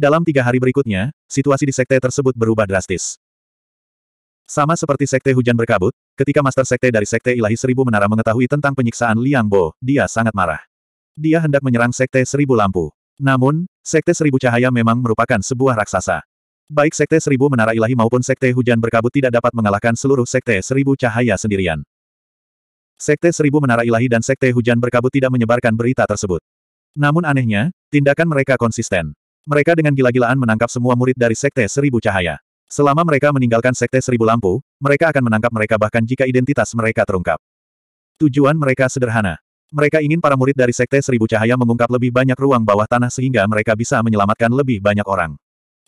Dalam tiga hari berikutnya, situasi di sekte tersebut berubah drastis. Sama seperti sekte hujan berkabut, ketika master sekte dari sekte ilahi seribu menara mengetahui tentang penyiksaan Liang Bo, dia sangat marah. Dia hendak menyerang sekte seribu lampu. Namun, sekte seribu cahaya memang merupakan sebuah raksasa. Baik Sekte Seribu Menara Ilahi maupun Sekte Hujan Berkabut tidak dapat mengalahkan seluruh Sekte Seribu Cahaya sendirian. Sekte Seribu Menara Ilahi dan Sekte Hujan Berkabut tidak menyebarkan berita tersebut. Namun anehnya, tindakan mereka konsisten. Mereka dengan gila-gilaan menangkap semua murid dari Sekte Seribu Cahaya. Selama mereka meninggalkan Sekte Seribu Lampu, mereka akan menangkap mereka bahkan jika identitas mereka terungkap. Tujuan mereka sederhana. Mereka ingin para murid dari Sekte Seribu Cahaya mengungkap lebih banyak ruang bawah tanah sehingga mereka bisa menyelamatkan lebih banyak orang.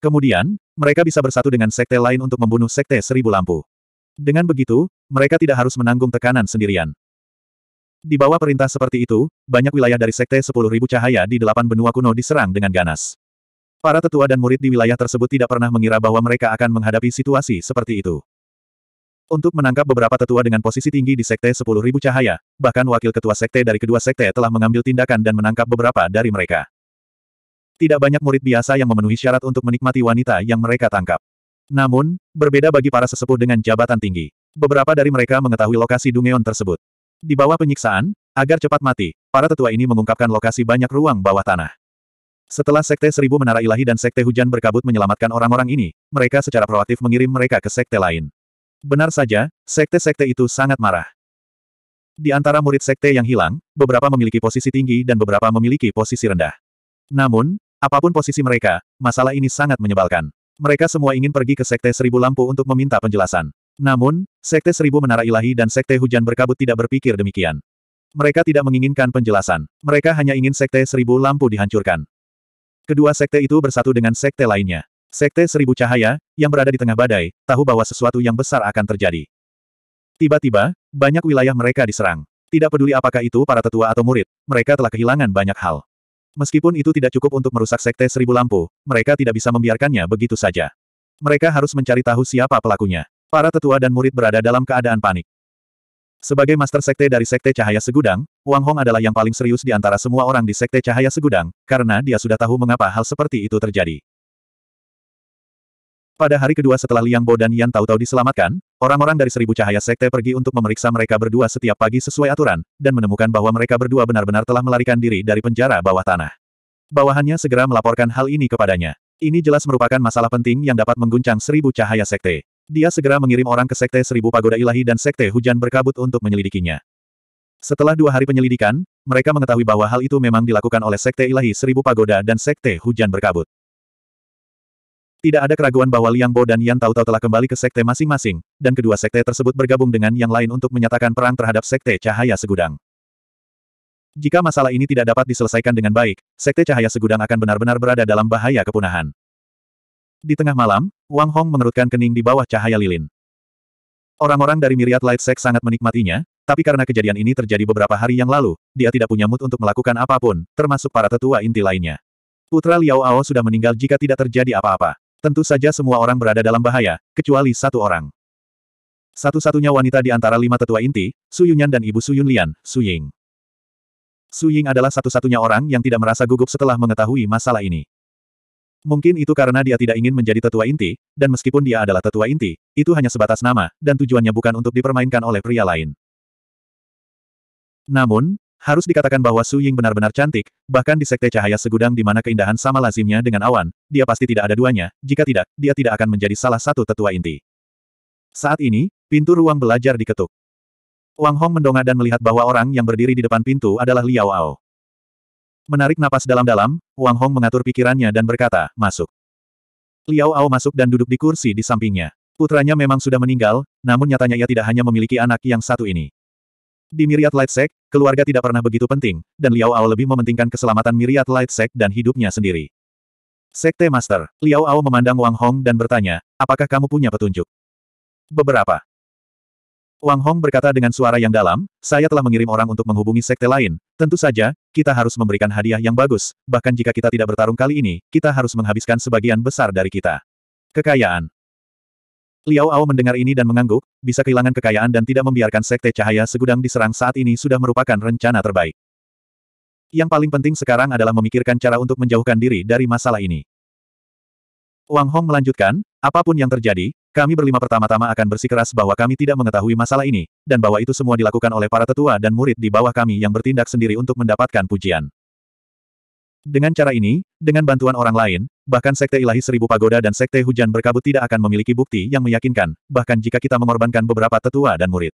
Kemudian, mereka bisa bersatu dengan sekte lain untuk membunuh sekte seribu lampu. Dengan begitu, mereka tidak harus menanggung tekanan sendirian. Di bawah perintah seperti itu, banyak wilayah dari sekte Sepuluh 10.000 cahaya di delapan benua kuno diserang dengan ganas. Para tetua dan murid di wilayah tersebut tidak pernah mengira bahwa mereka akan menghadapi situasi seperti itu. Untuk menangkap beberapa tetua dengan posisi tinggi di sekte Sepuluh 10.000 cahaya, bahkan wakil ketua sekte dari kedua sekte telah mengambil tindakan dan menangkap beberapa dari mereka. Tidak banyak murid biasa yang memenuhi syarat untuk menikmati wanita yang mereka tangkap. Namun, berbeda bagi para sesepuh dengan jabatan tinggi. Beberapa dari mereka mengetahui lokasi Dungeon tersebut. Di bawah penyiksaan, agar cepat mati, para tetua ini mengungkapkan lokasi banyak ruang bawah tanah. Setelah Sekte Seribu Menara Ilahi dan Sekte Hujan Berkabut menyelamatkan orang-orang ini, mereka secara proaktif mengirim mereka ke sekte lain. Benar saja, sekte-sekte itu sangat marah. Di antara murid sekte yang hilang, beberapa memiliki posisi tinggi dan beberapa memiliki posisi rendah. Namun, Apapun posisi mereka, masalah ini sangat menyebalkan. Mereka semua ingin pergi ke Sekte Seribu Lampu untuk meminta penjelasan. Namun, Sekte Seribu Menara Ilahi dan Sekte Hujan Berkabut tidak berpikir demikian. Mereka tidak menginginkan penjelasan. Mereka hanya ingin Sekte Seribu Lampu dihancurkan. Kedua sekte itu bersatu dengan sekte lainnya. Sekte Seribu Cahaya, yang berada di tengah badai, tahu bahwa sesuatu yang besar akan terjadi. Tiba-tiba, banyak wilayah mereka diserang. Tidak peduli apakah itu para tetua atau murid, mereka telah kehilangan banyak hal. Meskipun itu tidak cukup untuk merusak Sekte Seribu Lampu, mereka tidak bisa membiarkannya begitu saja. Mereka harus mencari tahu siapa pelakunya. Para tetua dan murid berada dalam keadaan panik. Sebagai master sekte dari Sekte Cahaya Segudang, Wang Hong adalah yang paling serius di antara semua orang di Sekte Cahaya Segudang, karena dia sudah tahu mengapa hal seperti itu terjadi. Pada hari kedua setelah Liang Bo dan Yan Tao-tao diselamatkan, Orang-orang dari Seribu Cahaya Sekte pergi untuk memeriksa mereka berdua setiap pagi sesuai aturan, dan menemukan bahwa mereka berdua benar-benar telah melarikan diri dari penjara bawah tanah. Bawahannya segera melaporkan hal ini kepadanya. Ini jelas merupakan masalah penting yang dapat mengguncang Seribu Cahaya Sekte. Dia segera mengirim orang ke Sekte Seribu Pagoda Ilahi dan Sekte Hujan Berkabut untuk menyelidikinya. Setelah dua hari penyelidikan, mereka mengetahui bahwa hal itu memang dilakukan oleh Sekte Ilahi Seribu Pagoda dan Sekte Hujan Berkabut. Tidak ada keraguan bahwa Liang Bo dan Yan Tao Tao telah kembali ke sekte masing-masing, dan kedua sekte tersebut bergabung dengan yang lain untuk menyatakan perang terhadap sekte cahaya segudang. Jika masalah ini tidak dapat diselesaikan dengan baik, sekte cahaya segudang akan benar-benar berada dalam bahaya kepunahan. Di tengah malam, Wang Hong mengerutkan kening di bawah cahaya lilin. Orang-orang dari Myriad Light Sect sangat menikmatinya, tapi karena kejadian ini terjadi beberapa hari yang lalu, dia tidak punya mood untuk melakukan apapun, termasuk para tetua inti lainnya. Putra Liao Ao sudah meninggal jika tidak terjadi apa-apa. Tentu saja semua orang berada dalam bahaya, kecuali satu orang. Satu-satunya wanita di antara lima tetua inti, Su Yunyan dan ibu Su Yunlian, Su Ying. Su Ying adalah satu-satunya orang yang tidak merasa gugup setelah mengetahui masalah ini. Mungkin itu karena dia tidak ingin menjadi tetua inti, dan meskipun dia adalah tetua inti, itu hanya sebatas nama, dan tujuannya bukan untuk dipermainkan oleh pria lain. Namun, harus dikatakan bahwa Su Ying benar-benar cantik, bahkan di sekte cahaya segudang di mana keindahan sama lazimnya dengan awan, dia pasti tidak ada duanya, jika tidak, dia tidak akan menjadi salah satu tetua inti. Saat ini, pintu ruang belajar diketuk. Wang Hong mendongak dan melihat bahwa orang yang berdiri di depan pintu adalah Liao Ao. Menarik napas dalam-dalam, Wang Hong mengatur pikirannya dan berkata, masuk. Liao Ao masuk dan duduk di kursi di sampingnya. Putranya memang sudah meninggal, namun nyatanya ia tidak hanya memiliki anak yang satu ini. Di Myriad Lightsec, keluarga tidak pernah begitu penting, dan Liao Ao lebih mementingkan keselamatan Myriad Lightsec dan hidupnya sendiri. Sekte Master, Liao Ao memandang Wang Hong dan bertanya, apakah kamu punya petunjuk? Beberapa. Wang Hong berkata dengan suara yang dalam, saya telah mengirim orang untuk menghubungi sekte lain, tentu saja, kita harus memberikan hadiah yang bagus, bahkan jika kita tidak bertarung kali ini, kita harus menghabiskan sebagian besar dari kita. Kekayaan. Liao Ao mendengar ini dan mengangguk, bisa kehilangan kekayaan dan tidak membiarkan sekte cahaya segudang diserang saat ini sudah merupakan rencana terbaik. Yang paling penting sekarang adalah memikirkan cara untuk menjauhkan diri dari masalah ini. Wang Hong melanjutkan, apapun yang terjadi, kami berlima pertama-tama akan bersikeras bahwa kami tidak mengetahui masalah ini, dan bahwa itu semua dilakukan oleh para tetua dan murid di bawah kami yang bertindak sendiri untuk mendapatkan pujian. Dengan cara ini, dengan bantuan orang lain, bahkan Sekte Ilahi Seribu Pagoda dan Sekte Hujan Berkabut tidak akan memiliki bukti yang meyakinkan, bahkan jika kita mengorbankan beberapa tetua dan murid.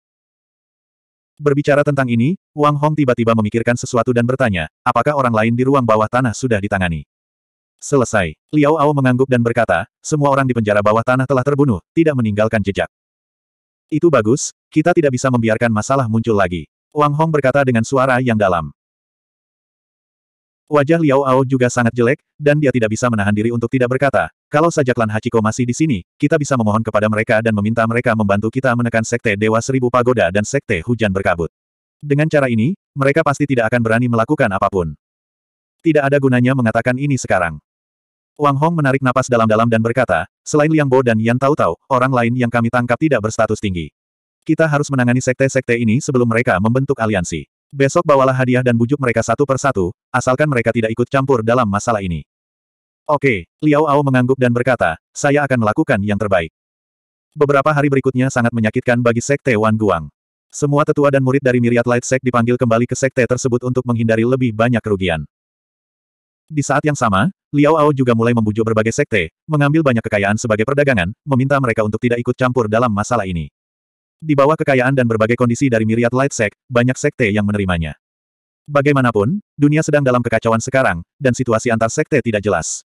Berbicara tentang ini, Wang Hong tiba-tiba memikirkan sesuatu dan bertanya, apakah orang lain di ruang bawah tanah sudah ditangani? Selesai. Liao Ao mengangguk dan berkata, semua orang di penjara bawah tanah telah terbunuh, tidak meninggalkan jejak. Itu bagus, kita tidak bisa membiarkan masalah muncul lagi. Wang Hong berkata dengan suara yang dalam. Wajah Liao Ao juga sangat jelek, dan dia tidak bisa menahan diri untuk tidak berkata, kalau saja klan Hachiko masih di sini, kita bisa memohon kepada mereka dan meminta mereka membantu kita menekan Sekte Dewa Seribu Pagoda dan Sekte Hujan Berkabut. Dengan cara ini, mereka pasti tidak akan berani melakukan apapun. Tidak ada gunanya mengatakan ini sekarang. Wang Hong menarik napas dalam-dalam dan berkata, selain Liang Bo dan Yan Tao Tao, orang lain yang kami tangkap tidak berstatus tinggi. Kita harus menangani sekte-sekte ini sebelum mereka membentuk aliansi. Besok bawalah hadiah dan bujuk mereka satu persatu, asalkan mereka tidak ikut campur dalam masalah ini. Oke, Liao Ao mengangguk dan berkata, saya akan melakukan yang terbaik. Beberapa hari berikutnya sangat menyakitkan bagi Sekte Wan Guang. Semua tetua dan murid dari Myriad Light Sect dipanggil kembali ke Sekte tersebut untuk menghindari lebih banyak kerugian. Di saat yang sama, Liao Ao juga mulai membujuk berbagai sekte, mengambil banyak kekayaan sebagai perdagangan, meminta mereka untuk tidak ikut campur dalam masalah ini. Di bawah kekayaan dan berbagai kondisi dari Myriad Light Sect, banyak sekte yang menerimanya. Bagaimanapun, dunia sedang dalam kekacauan sekarang, dan situasi antar sekte tidak jelas.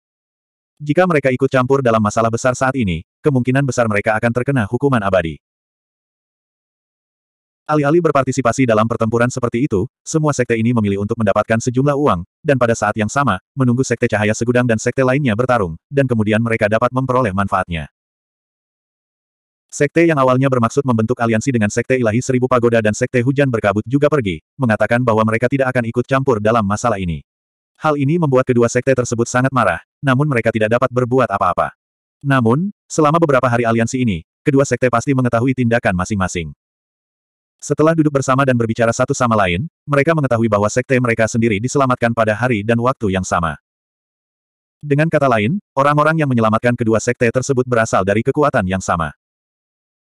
Jika mereka ikut campur dalam masalah besar saat ini, kemungkinan besar mereka akan terkena hukuman abadi. Alih-alih berpartisipasi dalam pertempuran seperti itu, semua sekte ini memilih untuk mendapatkan sejumlah uang, dan pada saat yang sama, menunggu sekte cahaya segudang dan sekte lainnya bertarung, dan kemudian mereka dapat memperoleh manfaatnya. Sekte yang awalnya bermaksud membentuk aliansi dengan Sekte Ilahi Seribu Pagoda dan Sekte Hujan Berkabut juga pergi, mengatakan bahwa mereka tidak akan ikut campur dalam masalah ini. Hal ini membuat kedua sekte tersebut sangat marah, namun mereka tidak dapat berbuat apa-apa. Namun, selama beberapa hari aliansi ini, kedua sekte pasti mengetahui tindakan masing-masing. Setelah duduk bersama dan berbicara satu sama lain, mereka mengetahui bahwa sekte mereka sendiri diselamatkan pada hari dan waktu yang sama. Dengan kata lain, orang-orang yang menyelamatkan kedua sekte tersebut berasal dari kekuatan yang sama.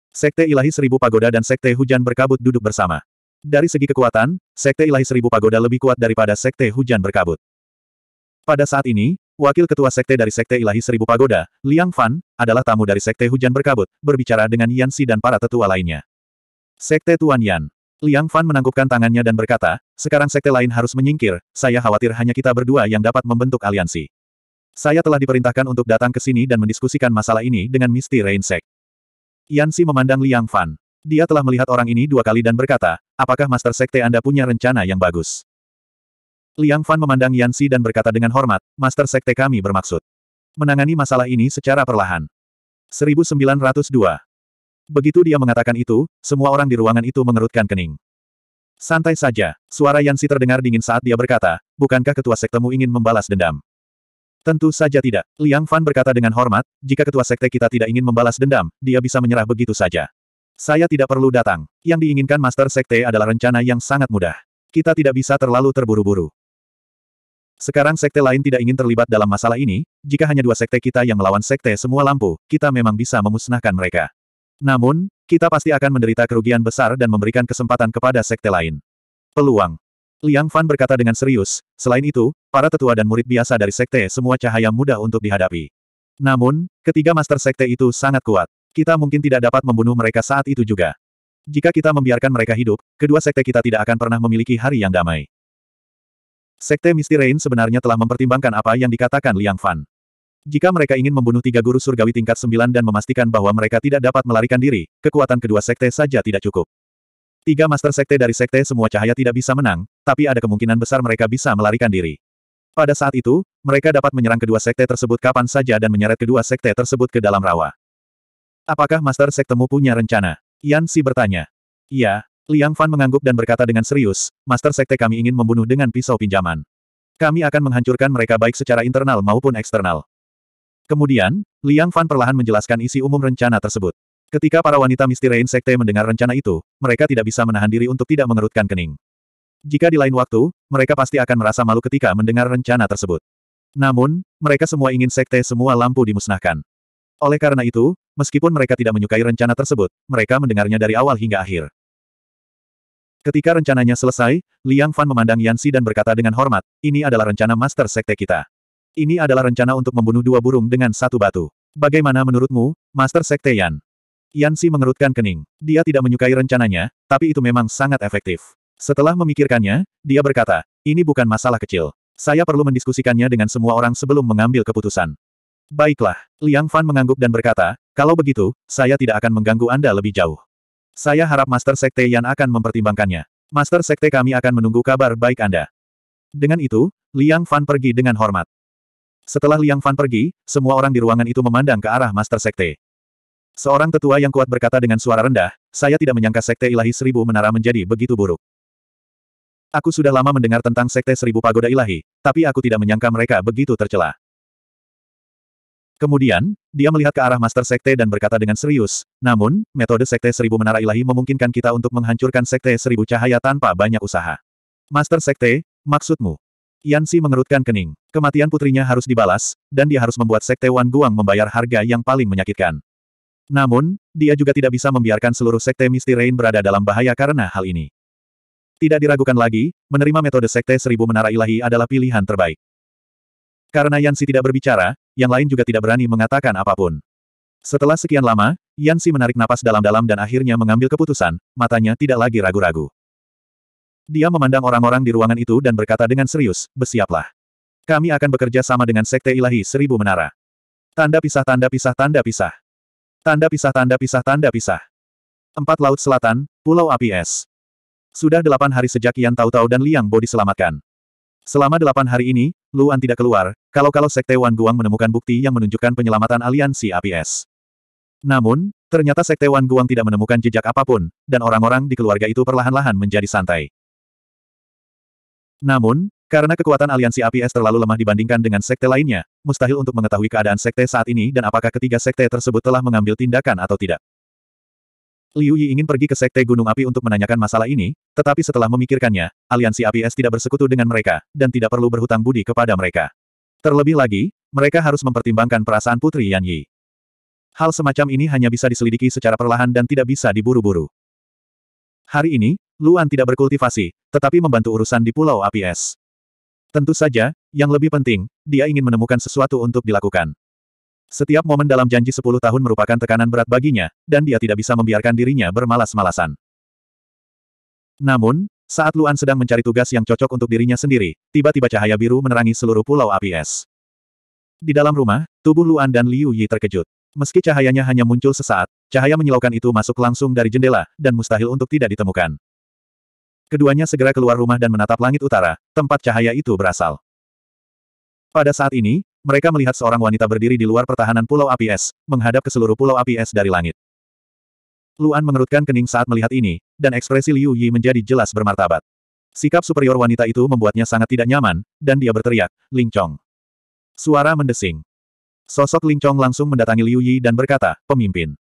Sekte Ilahi Seribu Pagoda dan Sekte Hujan Berkabut duduk bersama. Dari segi kekuatan, Sekte Ilahi Seribu Pagoda lebih kuat daripada Sekte Hujan Berkabut. Pada saat ini, Wakil Ketua Sekte dari Sekte Ilahi Seribu Pagoda, Liang Fan, adalah tamu dari Sekte Hujan Berkabut, berbicara dengan Yan Yansi dan para tetua lainnya. Sekte Tuan Yan. Liang Fan menangkupkan tangannya dan berkata, sekarang sekte lain harus menyingkir, saya khawatir hanya kita berdua yang dapat membentuk aliansi. Saya telah diperintahkan untuk datang ke sini dan mendiskusikan masalah ini dengan Misty Rain Sect. Yansi memandang Liang Fan. Dia telah melihat orang ini dua kali dan berkata, apakah Master Sekte Anda punya rencana yang bagus? Liang Fan memandang Yansi dan berkata dengan hormat, Master Sekte kami bermaksud. Menangani masalah ini secara perlahan. 1902. Begitu dia mengatakan itu, semua orang di ruangan itu mengerutkan kening. Santai saja, suara Yansi terdengar dingin saat dia berkata, bukankah ketua sektemu ingin membalas dendam? Tentu saja tidak. Liang Fan berkata dengan hormat, jika ketua sekte kita tidak ingin membalas dendam, dia bisa menyerah begitu saja. Saya tidak perlu datang. Yang diinginkan Master Sekte adalah rencana yang sangat mudah. Kita tidak bisa terlalu terburu-buru. Sekarang sekte lain tidak ingin terlibat dalam masalah ini, jika hanya dua sekte kita yang melawan sekte semua lampu, kita memang bisa memusnahkan mereka. Namun, kita pasti akan menderita kerugian besar dan memberikan kesempatan kepada sekte lain. Peluang Liang Fan berkata dengan serius, selain itu, para tetua dan murid biasa dari sekte semua cahaya mudah untuk dihadapi. Namun, ketiga master sekte itu sangat kuat. Kita mungkin tidak dapat membunuh mereka saat itu juga. Jika kita membiarkan mereka hidup, kedua sekte kita tidak akan pernah memiliki hari yang damai. Sekte Misty Rain sebenarnya telah mempertimbangkan apa yang dikatakan Liang Fan. Jika mereka ingin membunuh tiga guru surgawi tingkat sembilan dan memastikan bahwa mereka tidak dapat melarikan diri, kekuatan kedua sekte saja tidak cukup. Tiga Master Sekte dari Sekte Semua Cahaya tidak bisa menang, tapi ada kemungkinan besar mereka bisa melarikan diri. Pada saat itu, mereka dapat menyerang kedua sekte tersebut kapan saja dan menyeret kedua sekte tersebut ke dalam rawa. Apakah Master Sektemu punya rencana? Yan Si bertanya. Iya, Liang Fan mengangguk dan berkata dengan serius, Master Sekte kami ingin membunuh dengan pisau pinjaman. Kami akan menghancurkan mereka baik secara internal maupun eksternal. Kemudian, Liang Fan perlahan menjelaskan isi umum rencana tersebut. Ketika para wanita Rain Sekte mendengar rencana itu, mereka tidak bisa menahan diri untuk tidak mengerutkan kening. Jika di lain waktu, mereka pasti akan merasa malu ketika mendengar rencana tersebut. Namun, mereka semua ingin Sekte semua lampu dimusnahkan. Oleh karena itu, meskipun mereka tidak menyukai rencana tersebut, mereka mendengarnya dari awal hingga akhir. Ketika rencananya selesai, Liang Fan memandang Yansi dan berkata dengan hormat, ini adalah rencana master sekte kita. Ini adalah rencana untuk membunuh dua burung dengan satu batu. Bagaimana menurutmu, master sekte Yan? Yansi mengerutkan kening. Dia tidak menyukai rencananya, tapi itu memang sangat efektif. Setelah memikirkannya, dia berkata, ini bukan masalah kecil. Saya perlu mendiskusikannya dengan semua orang sebelum mengambil keputusan. Baiklah, Liang Fan mengangguk dan berkata, kalau begitu, saya tidak akan mengganggu Anda lebih jauh. Saya harap Master Sekte Yan akan mempertimbangkannya. Master Sekte kami akan menunggu kabar baik Anda. Dengan itu, Liang Fan pergi dengan hormat. Setelah Liang Fan pergi, semua orang di ruangan itu memandang ke arah Master Sekte. Seorang tetua yang kuat berkata dengan suara rendah, saya tidak menyangka Sekte Ilahi Seribu Menara menjadi begitu buruk. Aku sudah lama mendengar tentang Sekte Seribu Pagoda Ilahi, tapi aku tidak menyangka mereka begitu tercela. Kemudian, dia melihat ke arah Master Sekte dan berkata dengan serius, namun, metode Sekte Seribu Menara Ilahi memungkinkan kita untuk menghancurkan Sekte Seribu Cahaya tanpa banyak usaha. Master Sekte, maksudmu? Yansi mengerutkan kening. Kematian putrinya harus dibalas, dan dia harus membuat Sekte Wan Guang membayar harga yang paling menyakitkan. Namun, dia juga tidak bisa membiarkan seluruh sekte Misty Rain berada dalam bahaya karena hal ini. Tidak diragukan lagi, menerima metode sekte seribu menara ilahi adalah pilihan terbaik. Karena Yansi tidak berbicara, yang lain juga tidak berani mengatakan apapun. Setelah sekian lama, Yansi menarik napas dalam-dalam dan akhirnya mengambil keputusan, matanya tidak lagi ragu-ragu. Dia memandang orang-orang di ruangan itu dan berkata dengan serius, bersiaplah. Kami akan bekerja sama dengan Sekte Ilahi Seribu Menara. Tanda pisah tanda pisah tanda pisah. Tanda pisah tanda pisah tanda pisah. Empat Laut Selatan, Pulau Api Es. Sudah delapan hari sejak Yan tahu dan Liang Bo diselamatkan. Selama delapan hari ini, Luan tidak keluar, kalau-kalau Sekte Wan Guang menemukan bukti yang menunjukkan penyelamatan aliansi Api Es. Namun, ternyata Sekte Wan Guang tidak menemukan jejak apapun, dan orang-orang di keluarga itu perlahan-lahan menjadi santai. Namun, karena kekuatan aliansi APS terlalu lemah dibandingkan dengan sekte lainnya, mustahil untuk mengetahui keadaan sekte saat ini dan apakah ketiga sekte tersebut telah mengambil tindakan atau tidak. Liu Yi ingin pergi ke sekte Gunung Api untuk menanyakan masalah ini, tetapi setelah memikirkannya, aliansi APS tidak bersekutu dengan mereka, dan tidak perlu berhutang budi kepada mereka. Terlebih lagi, mereka harus mempertimbangkan perasaan Putri Yan Yi. Hal semacam ini hanya bisa diselidiki secara perlahan dan tidak bisa diburu-buru. Hari ini, Luan tidak berkultivasi, tetapi membantu urusan di Pulau APS. Tentu saja, yang lebih penting, dia ingin menemukan sesuatu untuk dilakukan. Setiap momen dalam janji sepuluh tahun merupakan tekanan berat baginya, dan dia tidak bisa membiarkan dirinya bermalas-malasan. Namun, saat Luan sedang mencari tugas yang cocok untuk dirinya sendiri, tiba-tiba cahaya biru menerangi seluruh pulau api es. Di dalam rumah, tubuh Luan dan Liu Yi terkejut. Meski cahayanya hanya muncul sesaat, cahaya menyilaukan itu masuk langsung dari jendela, dan mustahil untuk tidak ditemukan. Keduanya segera keluar rumah dan menatap langit utara, tempat cahaya itu berasal. Pada saat ini, mereka melihat seorang wanita berdiri di luar pertahanan Pulau Api Es, menghadap ke seluruh Pulau Api Es dari langit. Luan mengerutkan kening saat melihat ini, dan ekspresi Liu Yi menjadi jelas bermartabat. Sikap superior wanita itu membuatnya sangat tidak nyaman, dan dia berteriak, Ling Chong. Suara mendesing. Sosok Ling Chong langsung mendatangi Liu Yi dan berkata, pemimpin.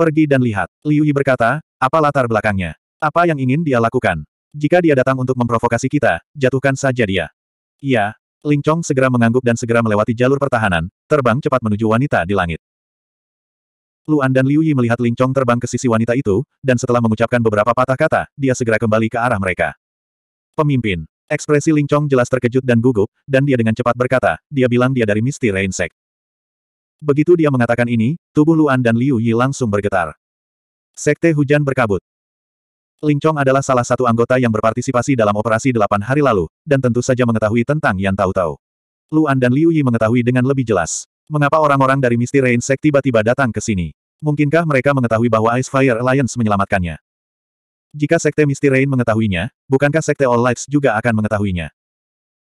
Pergi dan lihat. Liu Yi berkata, apa latar belakangnya? Apa yang ingin dia lakukan? Jika dia datang untuk memprovokasi kita, jatuhkan saja dia. Iya. Ling Chong segera mengangguk dan segera melewati jalur pertahanan, terbang cepat menuju wanita di langit. Luan dan Liu Yi melihat Ling Chong terbang ke sisi wanita itu, dan setelah mengucapkan beberapa patah kata, dia segera kembali ke arah mereka. Pemimpin. Ekspresi Ling Chong jelas terkejut dan gugup, dan dia dengan cepat berkata, dia bilang dia dari Misty Rain Sect. Begitu dia mengatakan ini, tubuh Luan dan Liu Yi langsung bergetar. Sekte hujan berkabut. Ling Chong adalah salah satu anggota yang berpartisipasi dalam operasi delapan hari lalu, dan tentu saja mengetahui tentang Yan Tao Tao. Luan dan Liu Yi mengetahui dengan lebih jelas. Mengapa orang-orang dari Misty Rain Sect tiba-tiba datang ke sini? Mungkinkah mereka mengetahui bahwa Ice Fire Alliance menyelamatkannya? Jika Sekte Misty Rain mengetahuinya, bukankah Sekte All Lights juga akan mengetahuinya?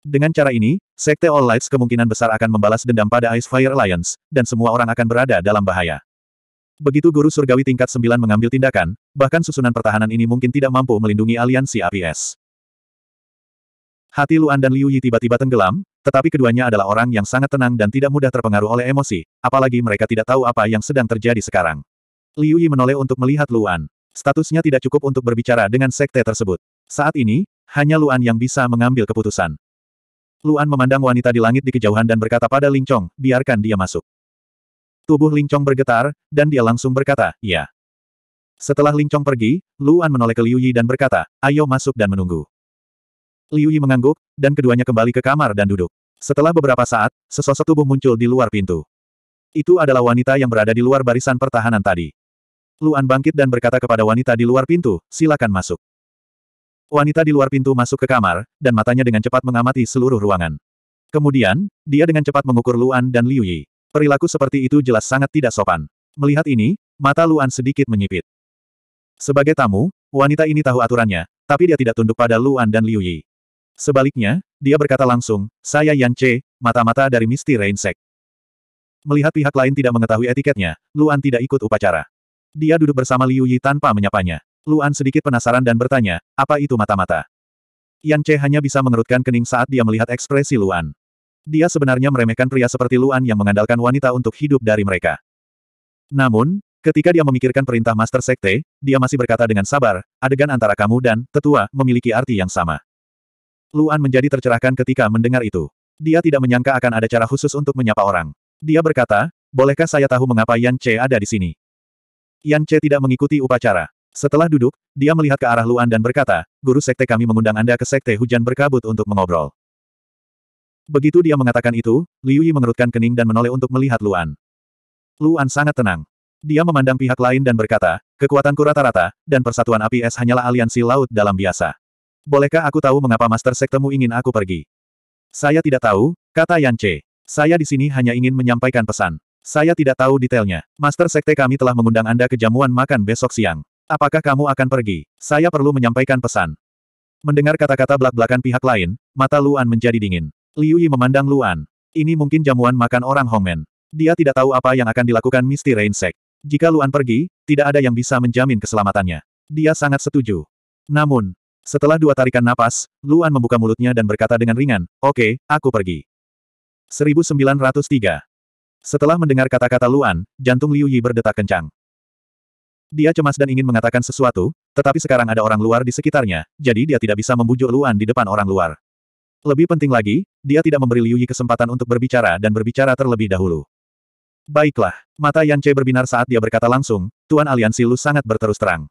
Dengan cara ini, Sekte All Lights kemungkinan besar akan membalas dendam pada Ice Fire Alliance, dan semua orang akan berada dalam bahaya. Begitu guru surgawi tingkat 9 mengambil tindakan, bahkan susunan pertahanan ini mungkin tidak mampu melindungi aliansi APS. Hati Luan dan Liu Yi tiba-tiba tenggelam, tetapi keduanya adalah orang yang sangat tenang dan tidak mudah terpengaruh oleh emosi, apalagi mereka tidak tahu apa yang sedang terjadi sekarang. Liu Yi menoleh untuk melihat Luan. Statusnya tidak cukup untuk berbicara dengan sekte tersebut. Saat ini, hanya Luan yang bisa mengambil keputusan. Luan memandang wanita di langit di kejauhan dan berkata pada Ling Chong, biarkan dia masuk. Tubuh Lingcong bergetar, dan dia langsung berkata, ya. Setelah Lingcong pergi, Luan menoleh ke Liu Yi dan berkata, ayo masuk dan menunggu. Liu Yi mengangguk, dan keduanya kembali ke kamar dan duduk. Setelah beberapa saat, sesosok tubuh muncul di luar pintu. Itu adalah wanita yang berada di luar barisan pertahanan tadi. Luan bangkit dan berkata kepada wanita di luar pintu, silakan masuk. Wanita di luar pintu masuk ke kamar, dan matanya dengan cepat mengamati seluruh ruangan. Kemudian, dia dengan cepat mengukur Luan dan Liu Yi. Perilaku seperti itu jelas sangat tidak sopan. Melihat ini, mata Luan sedikit menyipit. Sebagai tamu, wanita ini tahu aturannya, tapi dia tidak tunduk pada Luan dan Liu Yi. Sebaliknya, dia berkata langsung, saya Yan Che, mata-mata dari Misty Rainsek. Melihat pihak lain tidak mengetahui etiketnya, Luan tidak ikut upacara. Dia duduk bersama Liu Yi tanpa menyapanya. Luan sedikit penasaran dan bertanya, apa itu mata-mata? Yan Che hanya bisa mengerutkan kening saat dia melihat ekspresi Luan. Dia sebenarnya meremehkan pria seperti Luan yang mengandalkan wanita untuk hidup dari mereka. Namun, ketika dia memikirkan perintah Master Sekte, dia masih berkata dengan sabar, adegan antara kamu dan tetua memiliki arti yang sama. Luan menjadi tercerahkan ketika mendengar itu. Dia tidak menyangka akan ada cara khusus untuk menyapa orang. Dia berkata, bolehkah saya tahu mengapa Yan Che ada di sini? Yan Che tidak mengikuti upacara. Setelah duduk, dia melihat ke arah Luan dan berkata, Guru Sekte kami mengundang Anda ke Sekte Hujan Berkabut untuk mengobrol. Begitu dia mengatakan itu, Liu Yi mengerutkan kening dan menoleh untuk melihat Luan. Luan sangat tenang. Dia memandang pihak lain dan berkata, kekuatanku rata-rata, dan persatuan api es hanyalah aliansi laut dalam biasa. Bolehkah aku tahu mengapa Master Sektemu ingin aku pergi? Saya tidak tahu, kata Yan Che. Saya di sini hanya ingin menyampaikan pesan. Saya tidak tahu detailnya. Master Sekte kami telah mengundang Anda ke jamuan makan besok siang. Apakah kamu akan pergi? Saya perlu menyampaikan pesan. Mendengar kata-kata belak-belakan pihak lain, mata Luan menjadi dingin. Liu Yi memandang Luan. Ini mungkin jamuan makan orang Hongmen. Dia tidak tahu apa yang akan dilakukan Misty Rainsek. Jika Luan pergi, tidak ada yang bisa menjamin keselamatannya. Dia sangat setuju. Namun, setelah dua tarikan napas, Luan membuka mulutnya dan berkata dengan ringan, Oke, okay, aku pergi. 1903 Setelah mendengar kata-kata Luan, jantung Liu Yi berdetak kencang. Dia cemas dan ingin mengatakan sesuatu, tetapi sekarang ada orang luar di sekitarnya, jadi dia tidak bisa membujuk Luan di depan orang luar. Lebih penting lagi, dia tidak memberi Liu Yi kesempatan untuk berbicara dan berbicara terlebih dahulu. Baiklah, mata Yan Che berbinar saat dia berkata langsung, Tuan Aliansi Lu sangat berterus terang.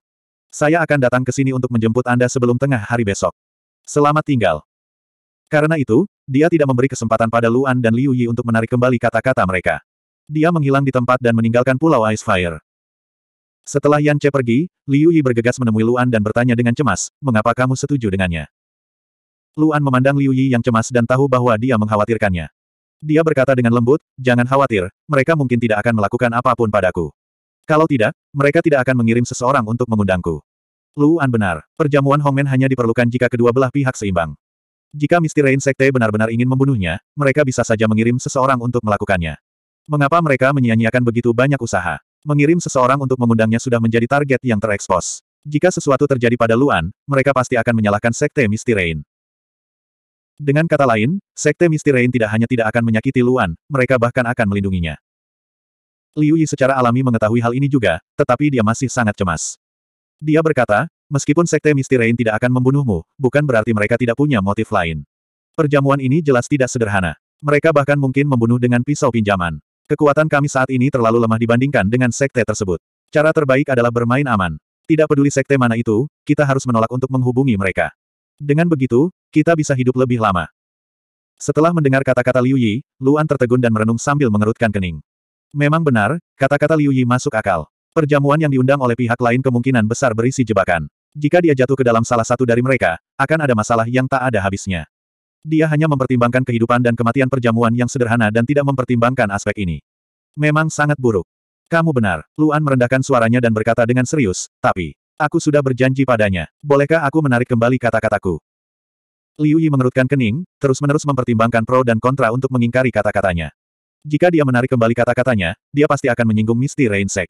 Saya akan datang ke sini untuk menjemput Anda sebelum tengah hari besok. Selamat tinggal. Karena itu, dia tidak memberi kesempatan pada Luan dan Liu Yi untuk menarik kembali kata-kata mereka. Dia menghilang di tempat dan meninggalkan pulau Ice Fire. Setelah Yan Che pergi, Liu Yi bergegas menemui Luan dan bertanya dengan cemas, mengapa kamu setuju dengannya? Luan memandang Liu Yi yang cemas dan tahu bahwa dia mengkhawatirkannya. Dia berkata dengan lembut, jangan khawatir, mereka mungkin tidak akan melakukan apapun padaku. Kalau tidak, mereka tidak akan mengirim seseorang untuk mengundangku. Luan benar, perjamuan Hongmen hanya diperlukan jika kedua belah pihak seimbang. Jika Misteri Rain Sekte benar-benar ingin membunuhnya, mereka bisa saja mengirim seseorang untuk melakukannya. Mengapa mereka menyia-nyiakan begitu banyak usaha? Mengirim seseorang untuk mengundangnya sudah menjadi target yang terekspos. Jika sesuatu terjadi pada Luan, mereka pasti akan menyalahkan Sekte Misteri Rain. Dengan kata lain, Sekte Rain tidak hanya tidak akan menyakiti Luan, mereka bahkan akan melindunginya. Liu Yi secara alami mengetahui hal ini juga, tetapi dia masih sangat cemas. Dia berkata, meskipun Sekte Rain tidak akan membunuhmu, bukan berarti mereka tidak punya motif lain. Perjamuan ini jelas tidak sederhana. Mereka bahkan mungkin membunuh dengan pisau pinjaman. Kekuatan kami saat ini terlalu lemah dibandingkan dengan Sekte tersebut. Cara terbaik adalah bermain aman. Tidak peduli Sekte mana itu, kita harus menolak untuk menghubungi mereka. Dengan begitu, kita bisa hidup lebih lama. Setelah mendengar kata-kata Liu Yi, Luan tertegun dan merenung sambil mengerutkan kening. Memang benar, kata-kata Liu Yi masuk akal. Perjamuan yang diundang oleh pihak lain kemungkinan besar berisi jebakan. Jika dia jatuh ke dalam salah satu dari mereka, akan ada masalah yang tak ada habisnya. Dia hanya mempertimbangkan kehidupan dan kematian perjamuan yang sederhana dan tidak mempertimbangkan aspek ini. Memang sangat buruk. Kamu benar, Luan merendahkan suaranya dan berkata dengan serius, tapi... Aku sudah berjanji padanya. Bolehkah aku menarik kembali kata-kataku? Liu Yi mengerutkan kening, terus-menerus mempertimbangkan pro dan kontra untuk mengingkari kata-katanya. Jika dia menarik kembali kata-katanya, dia pasti akan menyinggung Misty Rain Sek.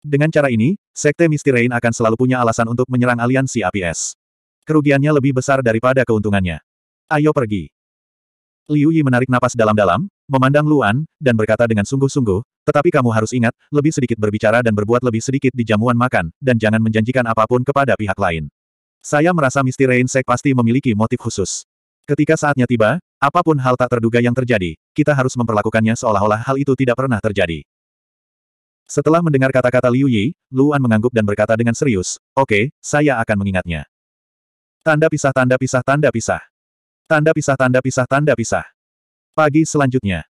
Dengan cara ini, Sekte Misty Rain akan selalu punya alasan untuk menyerang aliansi APS. Kerugiannya lebih besar daripada keuntungannya. Ayo pergi. Liu Yi menarik napas dalam-dalam, memandang Luan, dan berkata dengan sungguh-sungguh, tetapi kamu harus ingat, lebih sedikit berbicara dan berbuat lebih sedikit di jamuan makan, dan jangan menjanjikan apapun kepada pihak lain. Saya merasa Misty Rainsek pasti memiliki motif khusus. Ketika saatnya tiba, apapun hal tak terduga yang terjadi, kita harus memperlakukannya seolah-olah hal itu tidak pernah terjadi. Setelah mendengar kata-kata Liu Yi, Luan mengangguk dan berkata dengan serius, Oke, okay, saya akan mengingatnya. Tanda pisah tanda pisah tanda pisah. Tanda pisah tanda pisah tanda pisah. Pagi selanjutnya.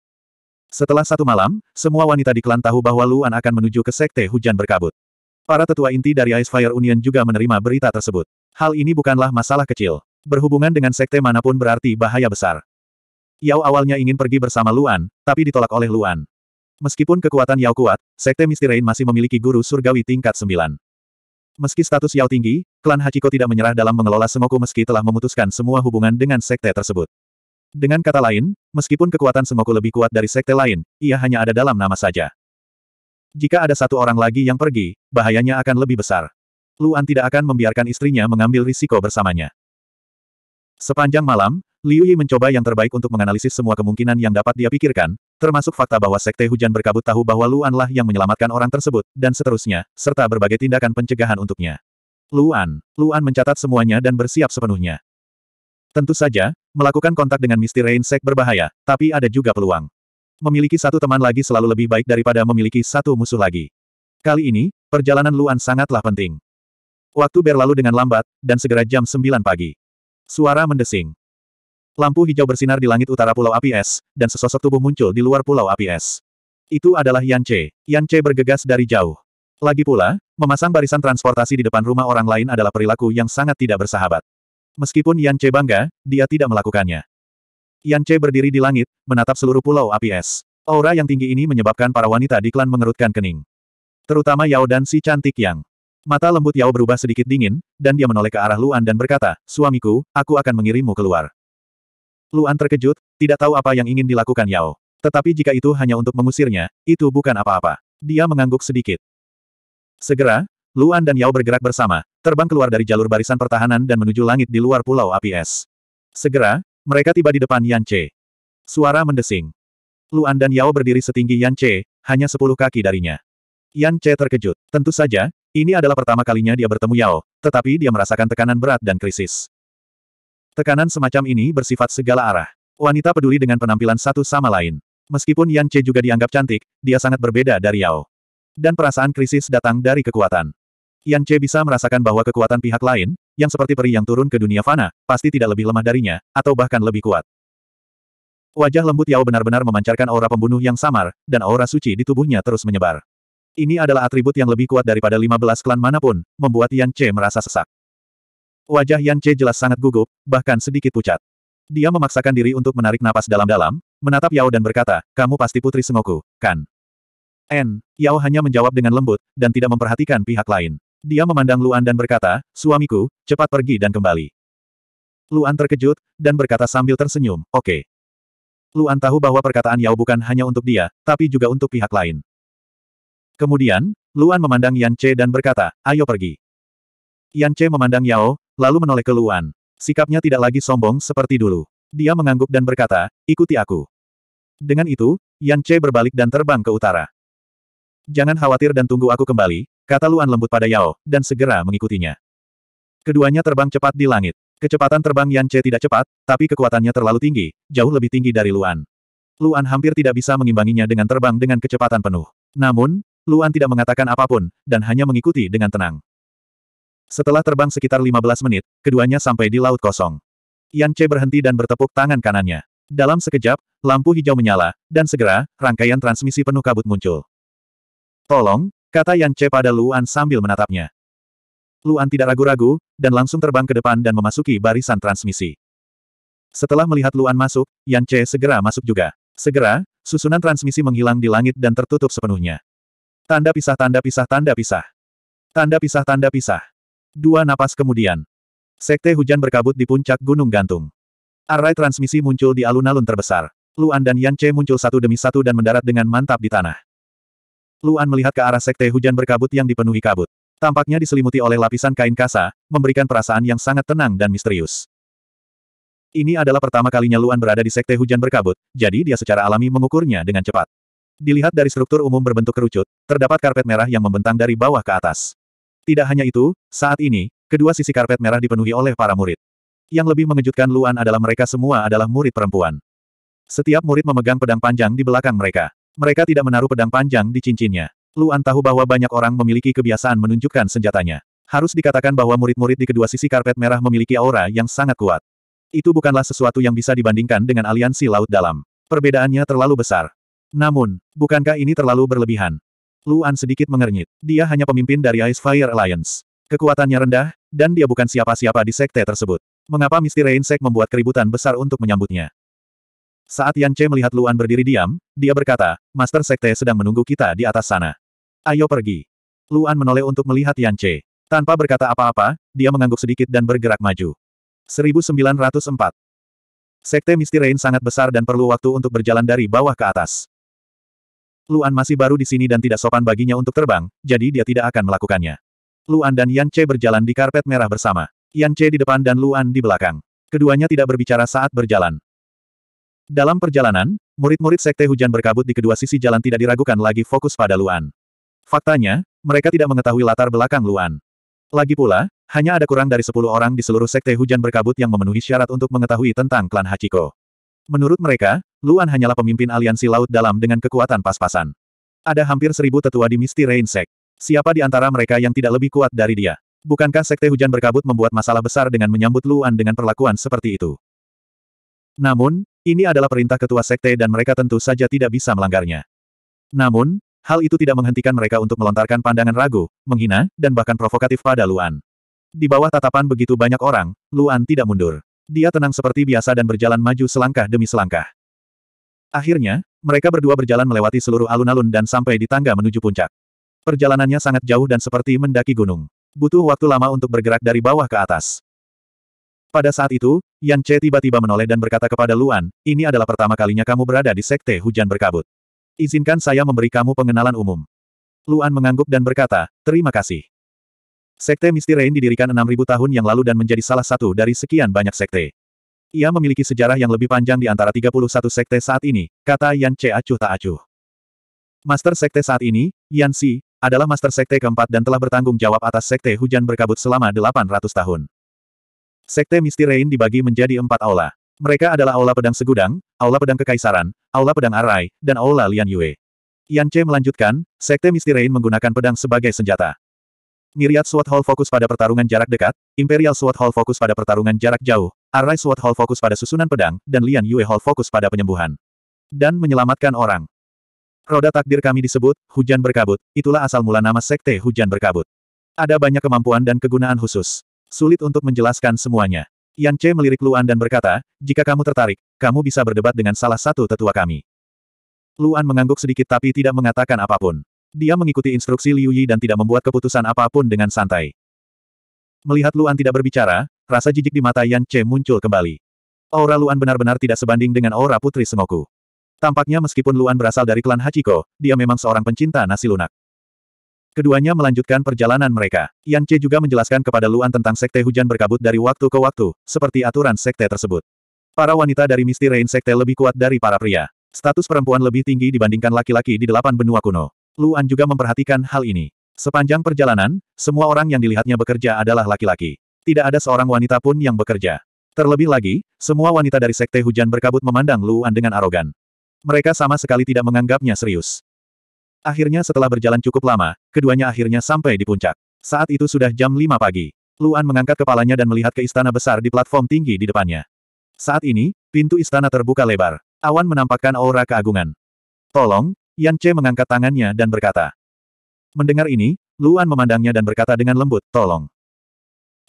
Setelah satu malam, semua wanita di klan tahu bahwa Luan akan menuju ke Sekte Hujan Berkabut. Para tetua inti dari Ice Fire Union juga menerima berita tersebut. Hal ini bukanlah masalah kecil. Berhubungan dengan sekte manapun berarti bahaya besar. Yao awalnya ingin pergi bersama Luan, tapi ditolak oleh Luan. Meskipun kekuatan Yao kuat, sekte Mistirain masih memiliki guru surgawi tingkat 9. Meski status Yao tinggi, klan Hachiko tidak menyerah dalam mengelola Sengoku meski telah memutuskan semua hubungan dengan sekte tersebut. Dengan kata lain, meskipun kekuatan semoku lebih kuat dari sekte lain, ia hanya ada dalam nama saja. Jika ada satu orang lagi yang pergi, bahayanya akan lebih besar. Luan tidak akan membiarkan istrinya mengambil risiko bersamanya. Sepanjang malam, Liu Yi mencoba yang terbaik untuk menganalisis semua kemungkinan yang dapat dia pikirkan, termasuk fakta bahwa sekte hujan berkabut tahu bahwa Luan lah yang menyelamatkan orang tersebut, dan seterusnya, serta berbagai tindakan pencegahan untuknya. Luan, Luan mencatat semuanya dan bersiap sepenuhnya. Tentu saja, melakukan kontak dengan Misty Rain berbahaya, tapi ada juga peluang. Memiliki satu teman lagi selalu lebih baik daripada memiliki satu musuh lagi. Kali ini, perjalanan Luan sangatlah penting. Waktu berlalu dengan lambat, dan segera jam 9 pagi. Suara mendesing. Lampu hijau bersinar di langit utara Pulau Api Es, dan sesosok tubuh muncul di luar Pulau Api Es. Itu adalah Yan Che. Yan Che bergegas dari jauh. Lagi pula, memasang barisan transportasi di depan rumah orang lain adalah perilaku yang sangat tidak bersahabat. Meskipun Yan Che bangga, dia tidak melakukannya. Yan Che berdiri di langit, menatap seluruh pulau api es. Aura yang tinggi ini menyebabkan para wanita di klan mengerutkan kening. Terutama Yao dan si cantik Yang. Mata lembut Yao berubah sedikit dingin, dan dia menoleh ke arah Luan dan berkata, Suamiku, aku akan mengirimmu keluar. Luan terkejut, tidak tahu apa yang ingin dilakukan Yao. Tetapi jika itu hanya untuk mengusirnya, itu bukan apa-apa. Dia mengangguk sedikit. Segera, Luan dan Yao bergerak bersama, terbang keluar dari jalur barisan pertahanan dan menuju langit di luar pulau api es. Segera, mereka tiba di depan Yan Che. Suara mendesing. Luan dan Yao berdiri setinggi Yan Che, hanya sepuluh kaki darinya. Yan Che terkejut. Tentu saja, ini adalah pertama kalinya dia bertemu Yao, tetapi dia merasakan tekanan berat dan krisis. Tekanan semacam ini bersifat segala arah. Wanita peduli dengan penampilan satu sama lain. Meskipun Yan Che juga dianggap cantik, dia sangat berbeda dari Yao. Dan perasaan krisis datang dari kekuatan. Yan Che bisa merasakan bahwa kekuatan pihak lain, yang seperti peri yang turun ke dunia fana, pasti tidak lebih lemah darinya, atau bahkan lebih kuat. Wajah lembut Yao benar-benar memancarkan aura pembunuh yang samar, dan aura suci di tubuhnya terus menyebar. Ini adalah atribut yang lebih kuat daripada 15 klan manapun, membuat Yan Che merasa sesak. Wajah Yan Che jelas sangat gugup, bahkan sedikit pucat. Dia memaksakan diri untuk menarik napas dalam-dalam, menatap Yao dan berkata, kamu pasti putri Sengoku, kan? N. Yao hanya menjawab dengan lembut, dan tidak memperhatikan pihak lain. Dia memandang Luan dan berkata, suamiku, cepat pergi dan kembali. Luan terkejut, dan berkata sambil tersenyum, oke. Okay. Luan tahu bahwa perkataan Yao bukan hanya untuk dia, tapi juga untuk pihak lain. Kemudian, Luan memandang Yan Che dan berkata, ayo pergi. Yan Che memandang Yao, lalu menoleh ke Luan. Sikapnya tidak lagi sombong seperti dulu. Dia mengangguk dan berkata, ikuti aku. Dengan itu, Yan Che berbalik dan terbang ke utara. Jangan khawatir dan tunggu aku kembali, Kata Luan lembut pada Yao, dan segera mengikutinya. Keduanya terbang cepat di langit. Kecepatan terbang Yan Che tidak cepat, tapi kekuatannya terlalu tinggi, jauh lebih tinggi dari Luan. Luan hampir tidak bisa mengimbanginya dengan terbang dengan kecepatan penuh. Namun, Luan tidak mengatakan apapun, dan hanya mengikuti dengan tenang. Setelah terbang sekitar 15 menit, keduanya sampai di laut kosong. Yan Che berhenti dan bertepuk tangan kanannya. Dalam sekejap, lampu hijau menyala, dan segera, rangkaian transmisi penuh kabut muncul. Tolong, Kata Yan Che pada Luan sambil menatapnya. Luan tidak ragu-ragu, dan langsung terbang ke depan dan memasuki barisan transmisi. Setelah melihat Luan masuk, Yan Che segera masuk juga. Segera, susunan transmisi menghilang di langit dan tertutup sepenuhnya. Tanda pisah tanda pisah tanda pisah. Tanda pisah tanda pisah. Dua napas kemudian. Sekte hujan berkabut di puncak Gunung Gantung. Array transmisi muncul di alun-alun terbesar. Luan dan Yan Che muncul satu demi satu dan mendarat dengan mantap di tanah. Luan melihat ke arah sekte hujan berkabut yang dipenuhi kabut. Tampaknya diselimuti oleh lapisan kain kasa, memberikan perasaan yang sangat tenang dan misterius. Ini adalah pertama kalinya Luan berada di sekte hujan berkabut, jadi dia secara alami mengukurnya dengan cepat. Dilihat dari struktur umum berbentuk kerucut, terdapat karpet merah yang membentang dari bawah ke atas. Tidak hanya itu, saat ini, kedua sisi karpet merah dipenuhi oleh para murid. Yang lebih mengejutkan Luan adalah mereka semua adalah murid perempuan. Setiap murid memegang pedang panjang di belakang mereka. Mereka tidak menaruh pedang panjang di cincinnya. Luan tahu bahwa banyak orang memiliki kebiasaan menunjukkan senjatanya. Harus dikatakan bahwa murid-murid di kedua sisi karpet merah memiliki aura yang sangat kuat. Itu bukanlah sesuatu yang bisa dibandingkan dengan aliansi laut dalam. Perbedaannya terlalu besar. Namun, bukankah ini terlalu berlebihan? Luan sedikit mengernyit. Dia hanya pemimpin dari Ice Fire Alliance. Kekuatannya rendah, dan dia bukan siapa-siapa di sekte tersebut. Mengapa Misty Rain membuat keributan besar untuk menyambutnya? Saat Yan Che melihat Luan berdiri diam, dia berkata, Master Sekte sedang menunggu kita di atas sana. Ayo pergi. Luan menoleh untuk melihat Yan Che. Tanpa berkata apa-apa, dia mengangguk sedikit dan bergerak maju. 1904. Sekte Misty Rain sangat besar dan perlu waktu untuk berjalan dari bawah ke atas. Luan masih baru di sini dan tidak sopan baginya untuk terbang, jadi dia tidak akan melakukannya. Luan dan Yan Che berjalan di karpet merah bersama. Yan Che di depan dan Luan di belakang. Keduanya tidak berbicara saat berjalan. Dalam perjalanan, murid-murid Sekte Hujan Berkabut di kedua sisi jalan tidak diragukan lagi fokus pada Luan. Faktanya, mereka tidak mengetahui latar belakang Luan. Lagi pula, hanya ada kurang dari 10 orang di seluruh Sekte Hujan Berkabut yang memenuhi syarat untuk mengetahui tentang klan Hachiko. Menurut mereka, Luan hanyalah pemimpin aliansi laut dalam dengan kekuatan pas-pasan. Ada hampir seribu tetua di Misty Rain Sect. Siapa di antara mereka yang tidak lebih kuat dari dia? Bukankah Sekte Hujan Berkabut membuat masalah besar dengan menyambut Luan dengan perlakuan seperti itu? Namun, ini adalah perintah ketua sekte dan mereka tentu saja tidak bisa melanggarnya. Namun, hal itu tidak menghentikan mereka untuk melontarkan pandangan ragu, menghina, dan bahkan provokatif pada Luan. Di bawah tatapan begitu banyak orang, Luan tidak mundur. Dia tenang seperti biasa dan berjalan maju selangkah demi selangkah. Akhirnya, mereka berdua berjalan melewati seluruh alun-alun dan sampai di tangga menuju puncak. Perjalanannya sangat jauh dan seperti mendaki gunung. Butuh waktu lama untuk bergerak dari bawah ke atas. Pada saat itu, Yan Che tiba-tiba menoleh dan berkata kepada Luan, ini adalah pertama kalinya kamu berada di Sekte Hujan Berkabut. Izinkan saya memberi kamu pengenalan umum. Luan mengangguk dan berkata, terima kasih. Sekte Misty Rain didirikan 6.000 tahun yang lalu dan menjadi salah satu dari sekian banyak sekte. Ia memiliki sejarah yang lebih panjang di antara 31 sekte saat ini, kata Yan Che acuh tak acuh. Master sekte saat ini, Yan Si, adalah master sekte keempat dan telah bertanggung jawab atas sekte hujan berkabut selama 800 tahun. Sekte Mistirein dibagi menjadi empat aula. Mereka adalah Aula Pedang Segudang, Aula Pedang Kekaisaran, Aula Pedang Arai, dan Aula Lian Yue. Yan Che melanjutkan, Sekte Mistirein menggunakan pedang sebagai senjata. Miriat Sword Hall fokus pada pertarungan jarak dekat, Imperial Sword Hall fokus pada pertarungan jarak jauh, Arai Sword Hall fokus pada susunan pedang, dan Lian Yue Hall fokus pada penyembuhan. Dan menyelamatkan orang. Roda takdir kami disebut, hujan berkabut, itulah asal mula nama sekte hujan berkabut. Ada banyak kemampuan dan kegunaan khusus. Sulit untuk menjelaskan semuanya. Yan Che melirik Luan dan berkata, jika kamu tertarik, kamu bisa berdebat dengan salah satu tetua kami. Luan mengangguk sedikit tapi tidak mengatakan apapun. Dia mengikuti instruksi Liu Yi dan tidak membuat keputusan apapun dengan santai. Melihat Luan tidak berbicara, rasa jijik di mata Yan Che muncul kembali. Aura Luan benar-benar tidak sebanding dengan aura Putri Sengoku. Tampaknya meskipun Luan berasal dari klan Hachiko, dia memang seorang pencinta nasi lunak. Keduanya melanjutkan perjalanan mereka. Yan Che juga menjelaskan kepada Luan tentang sekte hujan berkabut dari waktu ke waktu, seperti aturan sekte tersebut. Para wanita dari Misty Rain sekte lebih kuat dari para pria. Status perempuan lebih tinggi dibandingkan laki-laki di delapan benua kuno. Luan juga memperhatikan hal ini. Sepanjang perjalanan, semua orang yang dilihatnya bekerja adalah laki-laki. Tidak ada seorang wanita pun yang bekerja. Terlebih lagi, semua wanita dari sekte hujan berkabut memandang Luan dengan arogan. Mereka sama sekali tidak menganggapnya serius. Akhirnya setelah berjalan cukup lama, keduanya akhirnya sampai di puncak. Saat itu sudah jam 5 pagi. Luan mengangkat kepalanya dan melihat ke istana besar di platform tinggi di depannya. Saat ini, pintu istana terbuka lebar. Awan menampakkan aura keagungan. Tolong, Yan Che mengangkat tangannya dan berkata. Mendengar ini, Luan memandangnya dan berkata dengan lembut, tolong.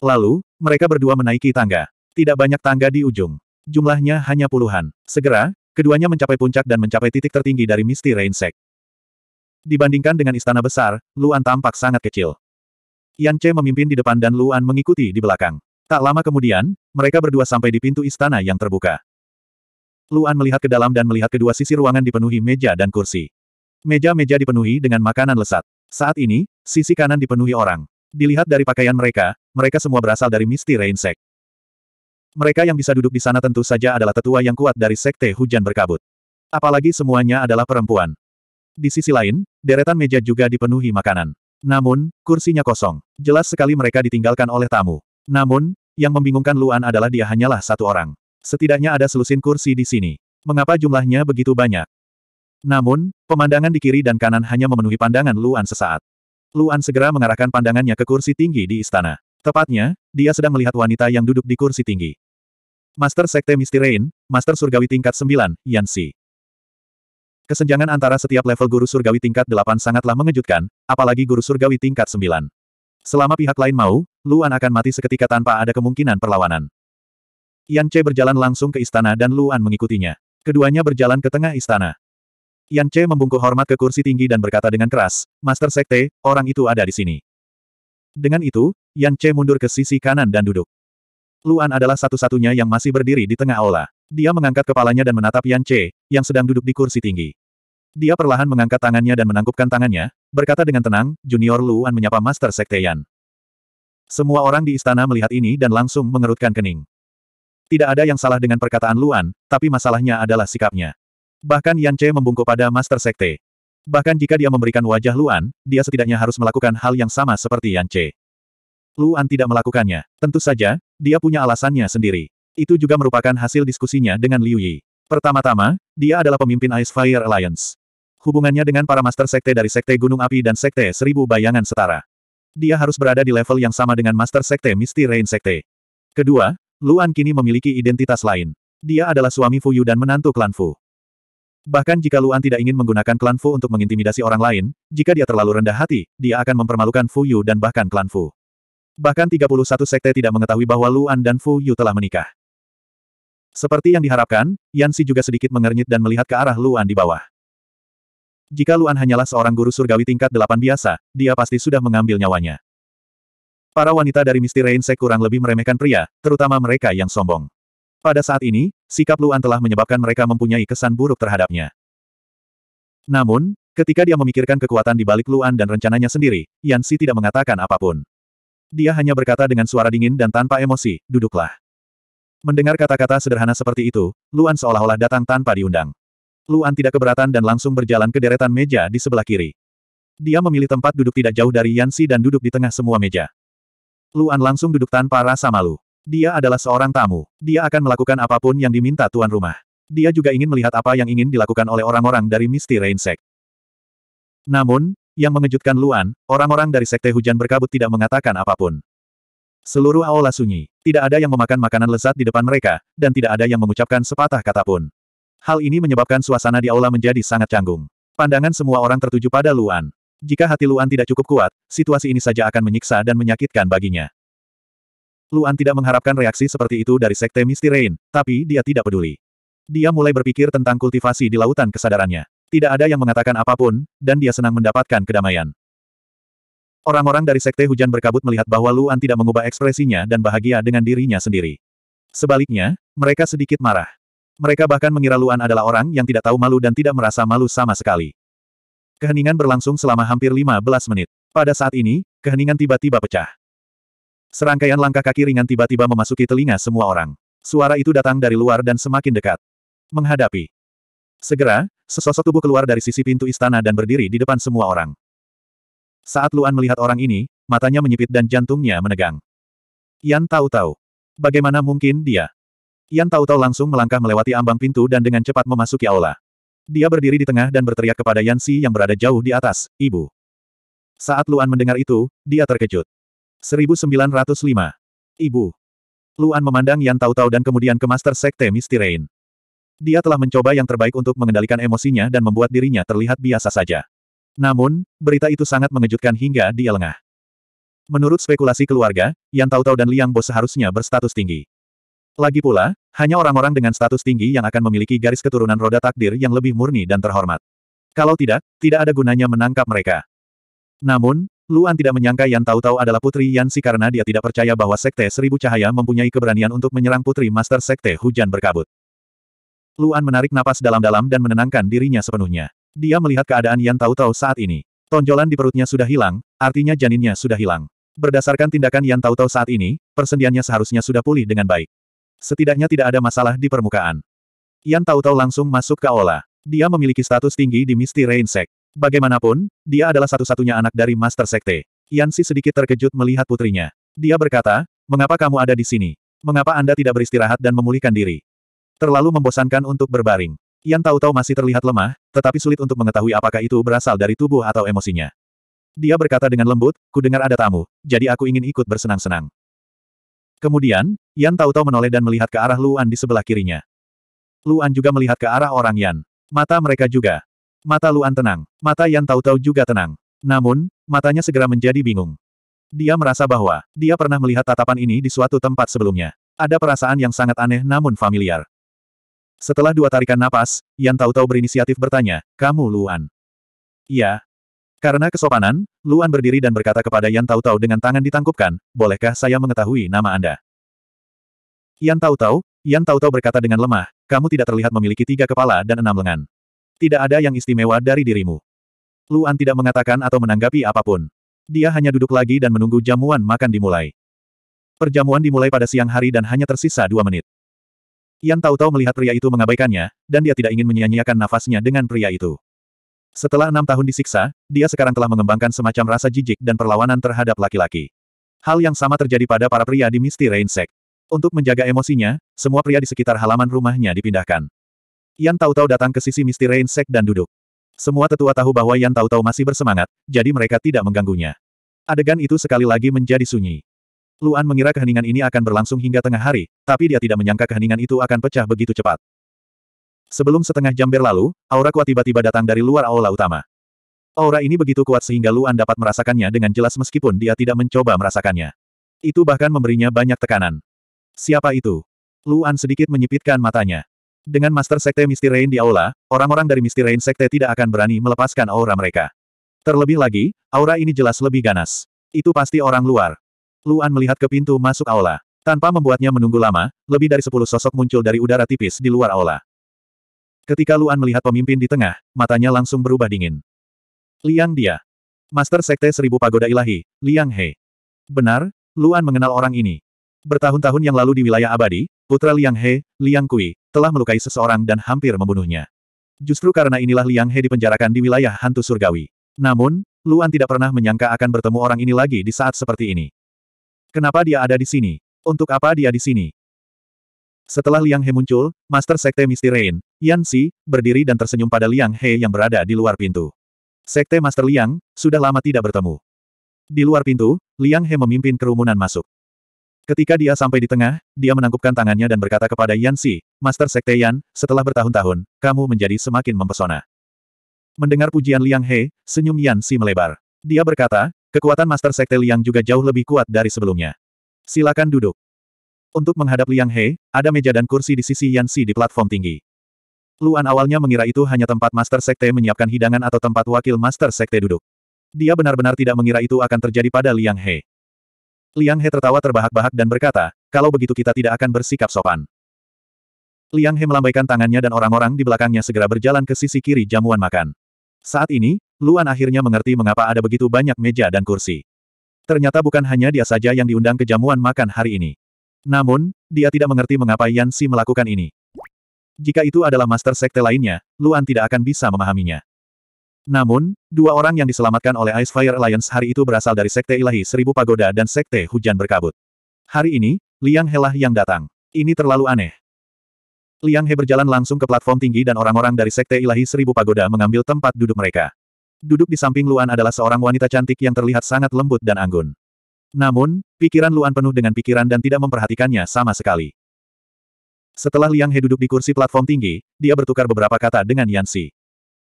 Lalu, mereka berdua menaiki tangga. Tidak banyak tangga di ujung. Jumlahnya hanya puluhan. Segera, keduanya mencapai puncak dan mencapai titik tertinggi dari Misty Rain Dibandingkan dengan istana besar, Luan tampak sangat kecil. Yan Che memimpin di depan dan Luan mengikuti di belakang. Tak lama kemudian, mereka berdua sampai di pintu istana yang terbuka. Luan melihat ke dalam dan melihat kedua sisi ruangan dipenuhi meja dan kursi. Meja-meja dipenuhi dengan makanan lesat. Saat ini, sisi kanan dipenuhi orang. Dilihat dari pakaian mereka, mereka semua berasal dari Misti Rain Mereka yang bisa duduk di sana tentu saja adalah tetua yang kuat dari Sekte Hujan Berkabut. Apalagi semuanya adalah perempuan. Di sisi lain, deretan meja juga dipenuhi makanan. Namun, kursinya kosong. Jelas sekali mereka ditinggalkan oleh tamu. Namun, yang membingungkan Luan adalah dia hanyalah satu orang. Setidaknya ada selusin kursi di sini. Mengapa jumlahnya begitu banyak? Namun, pemandangan di kiri dan kanan hanya memenuhi pandangan Luan sesaat. Luan segera mengarahkan pandangannya ke kursi tinggi di istana. Tepatnya, dia sedang melihat wanita yang duduk di kursi tinggi. Master Sekte Misty Rain, Master Surgawi tingkat 9, Yansi. Kesenjangan antara setiap level guru surgawi tingkat 8 sangatlah mengejutkan, apalagi guru surgawi tingkat 9. Selama pihak lain mau, Luan akan mati seketika tanpa ada kemungkinan perlawanan. Yan Che berjalan langsung ke istana dan Luan mengikutinya. Keduanya berjalan ke tengah istana. Yan Che membungkuk hormat ke kursi tinggi dan berkata dengan keras, Master Sekte, orang itu ada di sini. Dengan itu, Yan Che mundur ke sisi kanan dan duduk. Luan adalah satu-satunya yang masih berdiri di tengah aula. Dia mengangkat kepalanya dan menatap Yan Che, yang sedang duduk di kursi tinggi. Dia perlahan mengangkat tangannya dan menangkupkan tangannya, berkata dengan tenang, Junior Luan menyapa Master Sekte Yan. Semua orang di istana melihat ini dan langsung mengerutkan kening. Tidak ada yang salah dengan perkataan Luan, tapi masalahnya adalah sikapnya. Bahkan Yan Che membungkuk pada Master Sekte. Bahkan jika dia memberikan wajah Luan, dia setidaknya harus melakukan hal yang sama seperti Yan Che. Luan tidak melakukannya. Tentu saja, dia punya alasannya sendiri. Itu juga merupakan hasil diskusinya dengan Liu Yi. Pertama-tama, dia adalah pemimpin Ice Fire Alliance hubungannya dengan para master sekte dari Sekte Gunung Api dan Sekte Seribu Bayangan Setara. Dia harus berada di level yang sama dengan master sekte Misty Rain Sekte. Kedua, Luan kini memiliki identitas lain. Dia adalah suami Fuyu dan menantu klan Fu. Bahkan jika Luan tidak ingin menggunakan klan Fu untuk mengintimidasi orang lain, jika dia terlalu rendah hati, dia akan mempermalukan Fu Yu dan bahkan klan Fu. Bahkan 31 sekte tidak mengetahui bahwa Luan dan Fu Yu telah menikah. Seperti yang diharapkan, Yan Si juga sedikit mengernyit dan melihat ke arah Luan di bawah. Jika Luan hanyalah seorang guru surgawi tingkat delapan biasa, dia pasti sudah mengambil nyawanya. Para wanita dari Misty Reinse kurang lebih meremehkan pria, terutama mereka yang sombong. Pada saat ini, sikap Luan telah menyebabkan mereka mempunyai kesan buruk terhadapnya. Namun, ketika dia memikirkan kekuatan di balik Luan dan rencananya sendiri, Yan Si tidak mengatakan apapun. Dia hanya berkata dengan suara dingin dan tanpa emosi, duduklah. Mendengar kata-kata sederhana seperti itu, Luan seolah-olah datang tanpa diundang. Luan tidak keberatan dan langsung berjalan ke deretan meja di sebelah kiri. Dia memilih tempat duduk tidak jauh dari Yansi dan duduk di tengah semua meja. Luan langsung duduk tanpa rasa malu. Dia adalah seorang tamu. Dia akan melakukan apapun yang diminta tuan rumah. Dia juga ingin melihat apa yang ingin dilakukan oleh orang-orang dari Misty Rain Namun, yang mengejutkan Luan, orang-orang dari Sekte Hujan Berkabut tidak mengatakan apapun. Seluruh aula sunyi. Tidak ada yang memakan makanan lezat di depan mereka, dan tidak ada yang mengucapkan sepatah kata pun. Hal ini menyebabkan suasana di aula menjadi sangat canggung. Pandangan semua orang tertuju pada Luan. Jika hati Luan tidak cukup kuat, situasi ini saja akan menyiksa dan menyakitkan baginya. Luan tidak mengharapkan reaksi seperti itu dari Sekte Misty Rain, tapi dia tidak peduli. Dia mulai berpikir tentang kultivasi di lautan kesadarannya. Tidak ada yang mengatakan apapun, dan dia senang mendapatkan kedamaian. Orang-orang dari Sekte Hujan Berkabut melihat bahwa Luan tidak mengubah ekspresinya dan bahagia dengan dirinya sendiri. Sebaliknya, mereka sedikit marah. Mereka bahkan mengira Luan adalah orang yang tidak tahu malu dan tidak merasa malu sama sekali. Keheningan berlangsung selama hampir 15 menit. Pada saat ini, keheningan tiba-tiba pecah. Serangkaian langkah kaki ringan tiba-tiba memasuki telinga semua orang. Suara itu datang dari luar dan semakin dekat. Menghadapi. Segera, sesosok tubuh keluar dari sisi pintu istana dan berdiri di depan semua orang. Saat Luan melihat orang ini, matanya menyipit dan jantungnya menegang. Yan tahu-tahu. Bagaimana mungkin dia? Yan tahu-tahu langsung melangkah melewati ambang pintu dan dengan cepat memasuki aula. Dia berdiri di tengah dan berteriak kepada Yan yang berada jauh di atas, Ibu. Saat Luan mendengar itu, dia terkejut. 1905. Ibu. Luan memandang Yan Tautau dan kemudian ke Master Sekte Mistirain. Dia telah mencoba yang terbaik untuk mengendalikan emosinya dan membuat dirinya terlihat biasa saja. Namun, berita itu sangat mengejutkan hingga dia lengah. Menurut spekulasi keluarga, Yan Tautau dan Liang Bo seharusnya berstatus tinggi. Lagi pula, hanya orang-orang dengan status tinggi yang akan memiliki garis keturunan roda takdir yang lebih murni dan terhormat. Kalau tidak, tidak ada gunanya menangkap mereka. Namun, Luan tidak menyangka Yan tahu-tahu adalah Putri Yansi karena dia tidak percaya bahwa Sekte Seribu Cahaya mempunyai keberanian untuk menyerang Putri Master Sekte Hujan Berkabut. Luan menarik napas dalam-dalam dan menenangkan dirinya sepenuhnya. Dia melihat keadaan Yan tahu-tahu saat ini. Tonjolan di perutnya sudah hilang, artinya janinnya sudah hilang. Berdasarkan tindakan Yan tahu-tahu saat ini, persendiannya seharusnya sudah pulih dengan baik. Setidaknya tidak ada masalah di permukaan. Yan tahu-tahu langsung masuk ke Ola. Dia memiliki status tinggi di Misty Rain Sect. Bagaimanapun, dia adalah satu-satunya anak dari Master Sekte. Yan si sedikit terkejut melihat putrinya. Dia berkata, mengapa kamu ada di sini? Mengapa Anda tidak beristirahat dan memulihkan diri? Terlalu membosankan untuk berbaring. Yan tahu-tahu masih terlihat lemah, tetapi sulit untuk mengetahui apakah itu berasal dari tubuh atau emosinya. Dia berkata dengan lembut, ku dengar ada tamu, jadi aku ingin ikut bersenang-senang. Kemudian, Yan tahu-tahu menoleh dan melihat ke arah Luan di sebelah kirinya. Luan juga melihat ke arah orang Yan. Mata mereka juga. Mata Luan tenang. Mata Yan tahu-tahu juga tenang. Namun, matanya segera menjadi bingung. Dia merasa bahwa, dia pernah melihat tatapan ini di suatu tempat sebelumnya. Ada perasaan yang sangat aneh namun familiar. Setelah dua tarikan napas, Yan tahu-tahu berinisiatif bertanya, kamu Luan? Iya, karena kesopanan, Luan berdiri dan berkata kepada Yan Tau Tau dengan tangan ditangkupkan, bolehkah saya mengetahui nama Anda? Yan Tau Tau, Yan Tau Tau berkata dengan lemah, kamu tidak terlihat memiliki tiga kepala dan enam lengan. Tidak ada yang istimewa dari dirimu. Luan tidak mengatakan atau menanggapi apapun. Dia hanya duduk lagi dan menunggu jamuan makan dimulai. Perjamuan dimulai pada siang hari dan hanya tersisa dua menit. Yan Tau Tau melihat pria itu mengabaikannya, dan dia tidak ingin menyia-nyiakan nafasnya dengan pria itu. Setelah enam tahun disiksa, dia sekarang telah mengembangkan semacam rasa jijik dan perlawanan terhadap laki-laki. Hal yang sama terjadi pada para pria di Misty Rain Sect. Untuk menjaga emosinya, semua pria di sekitar halaman rumahnya dipindahkan. Yan tahu-tahu datang ke sisi Misty Rain Sect dan duduk. Semua tetua tahu bahwa Yan tahu-tahu masih bersemangat, jadi mereka tidak mengganggunya. Adegan itu sekali lagi menjadi sunyi. Luan mengira keheningan ini akan berlangsung hingga tengah hari, tapi dia tidak menyangka keheningan itu akan pecah begitu cepat. Sebelum setengah jam berlalu, aura kuat tiba-tiba datang dari luar aula utama. Aura ini begitu kuat sehingga Luan dapat merasakannya dengan jelas meskipun dia tidak mencoba merasakannya. Itu bahkan memberinya banyak tekanan. Siapa itu? Luan sedikit menyipitkan matanya. Dengan Master Sekte Misty Rain di aula, orang-orang dari Misty Rain Sekte tidak akan berani melepaskan aura mereka. Terlebih lagi, aura ini jelas lebih ganas. Itu pasti orang luar. Luan melihat ke pintu masuk aula. Tanpa membuatnya menunggu lama, lebih dari sepuluh sosok muncul dari udara tipis di luar aula. Ketika Luan melihat pemimpin di tengah, matanya langsung berubah dingin. Liang dia. Master Sekte Seribu Pagoda Ilahi, Liang He. Benar, Luan mengenal orang ini. Bertahun-tahun yang lalu di wilayah abadi, putra Liang He, Liang Kui, telah melukai seseorang dan hampir membunuhnya. Justru karena inilah Liang He dipenjarakan di wilayah hantu surgawi. Namun, Luan tidak pernah menyangka akan bertemu orang ini lagi di saat seperti ini. Kenapa dia ada di sini? Untuk apa dia di sini? Setelah Liang He muncul, Master Sekte Misty Rain, Yan Xi, berdiri dan tersenyum pada Liang He yang berada di luar pintu. Sekte Master Liang, sudah lama tidak bertemu. Di luar pintu, Liang He memimpin kerumunan masuk. Ketika dia sampai di tengah, dia menangkupkan tangannya dan berkata kepada Yan Xi, Master Sekte Yan, setelah bertahun-tahun, kamu menjadi semakin mempesona. Mendengar pujian Liang He, senyum Yan Xi melebar. Dia berkata, kekuatan Master Sekte Liang juga jauh lebih kuat dari sebelumnya. Silakan duduk. Untuk menghadap Liang He, ada meja dan kursi di sisi Yan Xi di platform tinggi. Luan awalnya mengira itu hanya tempat Master Sekte menyiapkan hidangan atau tempat wakil Master Sekte duduk. Dia benar-benar tidak mengira itu akan terjadi pada Liang He. Liang He tertawa terbahak-bahak dan berkata, kalau begitu kita tidak akan bersikap sopan. Liang He melambaikan tangannya dan orang-orang di belakangnya segera berjalan ke sisi kiri jamuan makan. Saat ini, Luan akhirnya mengerti mengapa ada begitu banyak meja dan kursi. Ternyata bukan hanya dia saja yang diundang ke jamuan makan hari ini. Namun, dia tidak mengerti mengapa Yan Xi melakukan ini. Jika itu adalah master sekte lainnya, Luan tidak akan bisa memahaminya. Namun, dua orang yang diselamatkan oleh Ice Fire Alliance hari itu berasal dari Sekte Ilahi Seribu Pagoda dan Sekte Hujan Berkabut. Hari ini, Liang Helah yang datang. Ini terlalu aneh. Liang He berjalan langsung ke platform tinggi dan orang-orang dari Sekte Ilahi Seribu Pagoda mengambil tempat duduk mereka. Duduk di samping Luan adalah seorang wanita cantik yang terlihat sangat lembut dan anggun. Namun, pikiran Luan penuh dengan pikiran dan tidak memperhatikannya sama sekali. Setelah Liang He duduk di kursi platform tinggi, dia bertukar beberapa kata dengan Yan Yansi.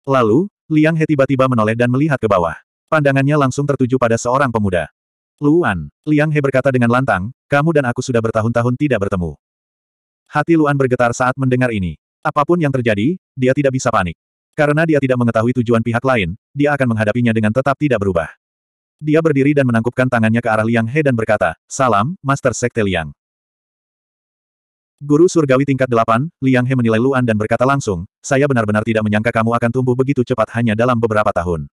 Lalu, Liang He tiba-tiba menoleh dan melihat ke bawah. Pandangannya langsung tertuju pada seorang pemuda. Luan, Liang He berkata dengan lantang, kamu dan aku sudah bertahun-tahun tidak bertemu. Hati Luan bergetar saat mendengar ini. Apapun yang terjadi, dia tidak bisa panik. Karena dia tidak mengetahui tujuan pihak lain, dia akan menghadapinya dengan tetap tidak berubah. Dia berdiri dan menangkupkan tangannya ke arah Liang He dan berkata, Salam, Master Sekte Liang. Guru Surgawi tingkat Delapan, Liang He menilai Luan dan berkata langsung, saya benar-benar tidak menyangka kamu akan tumbuh begitu cepat hanya dalam beberapa tahun.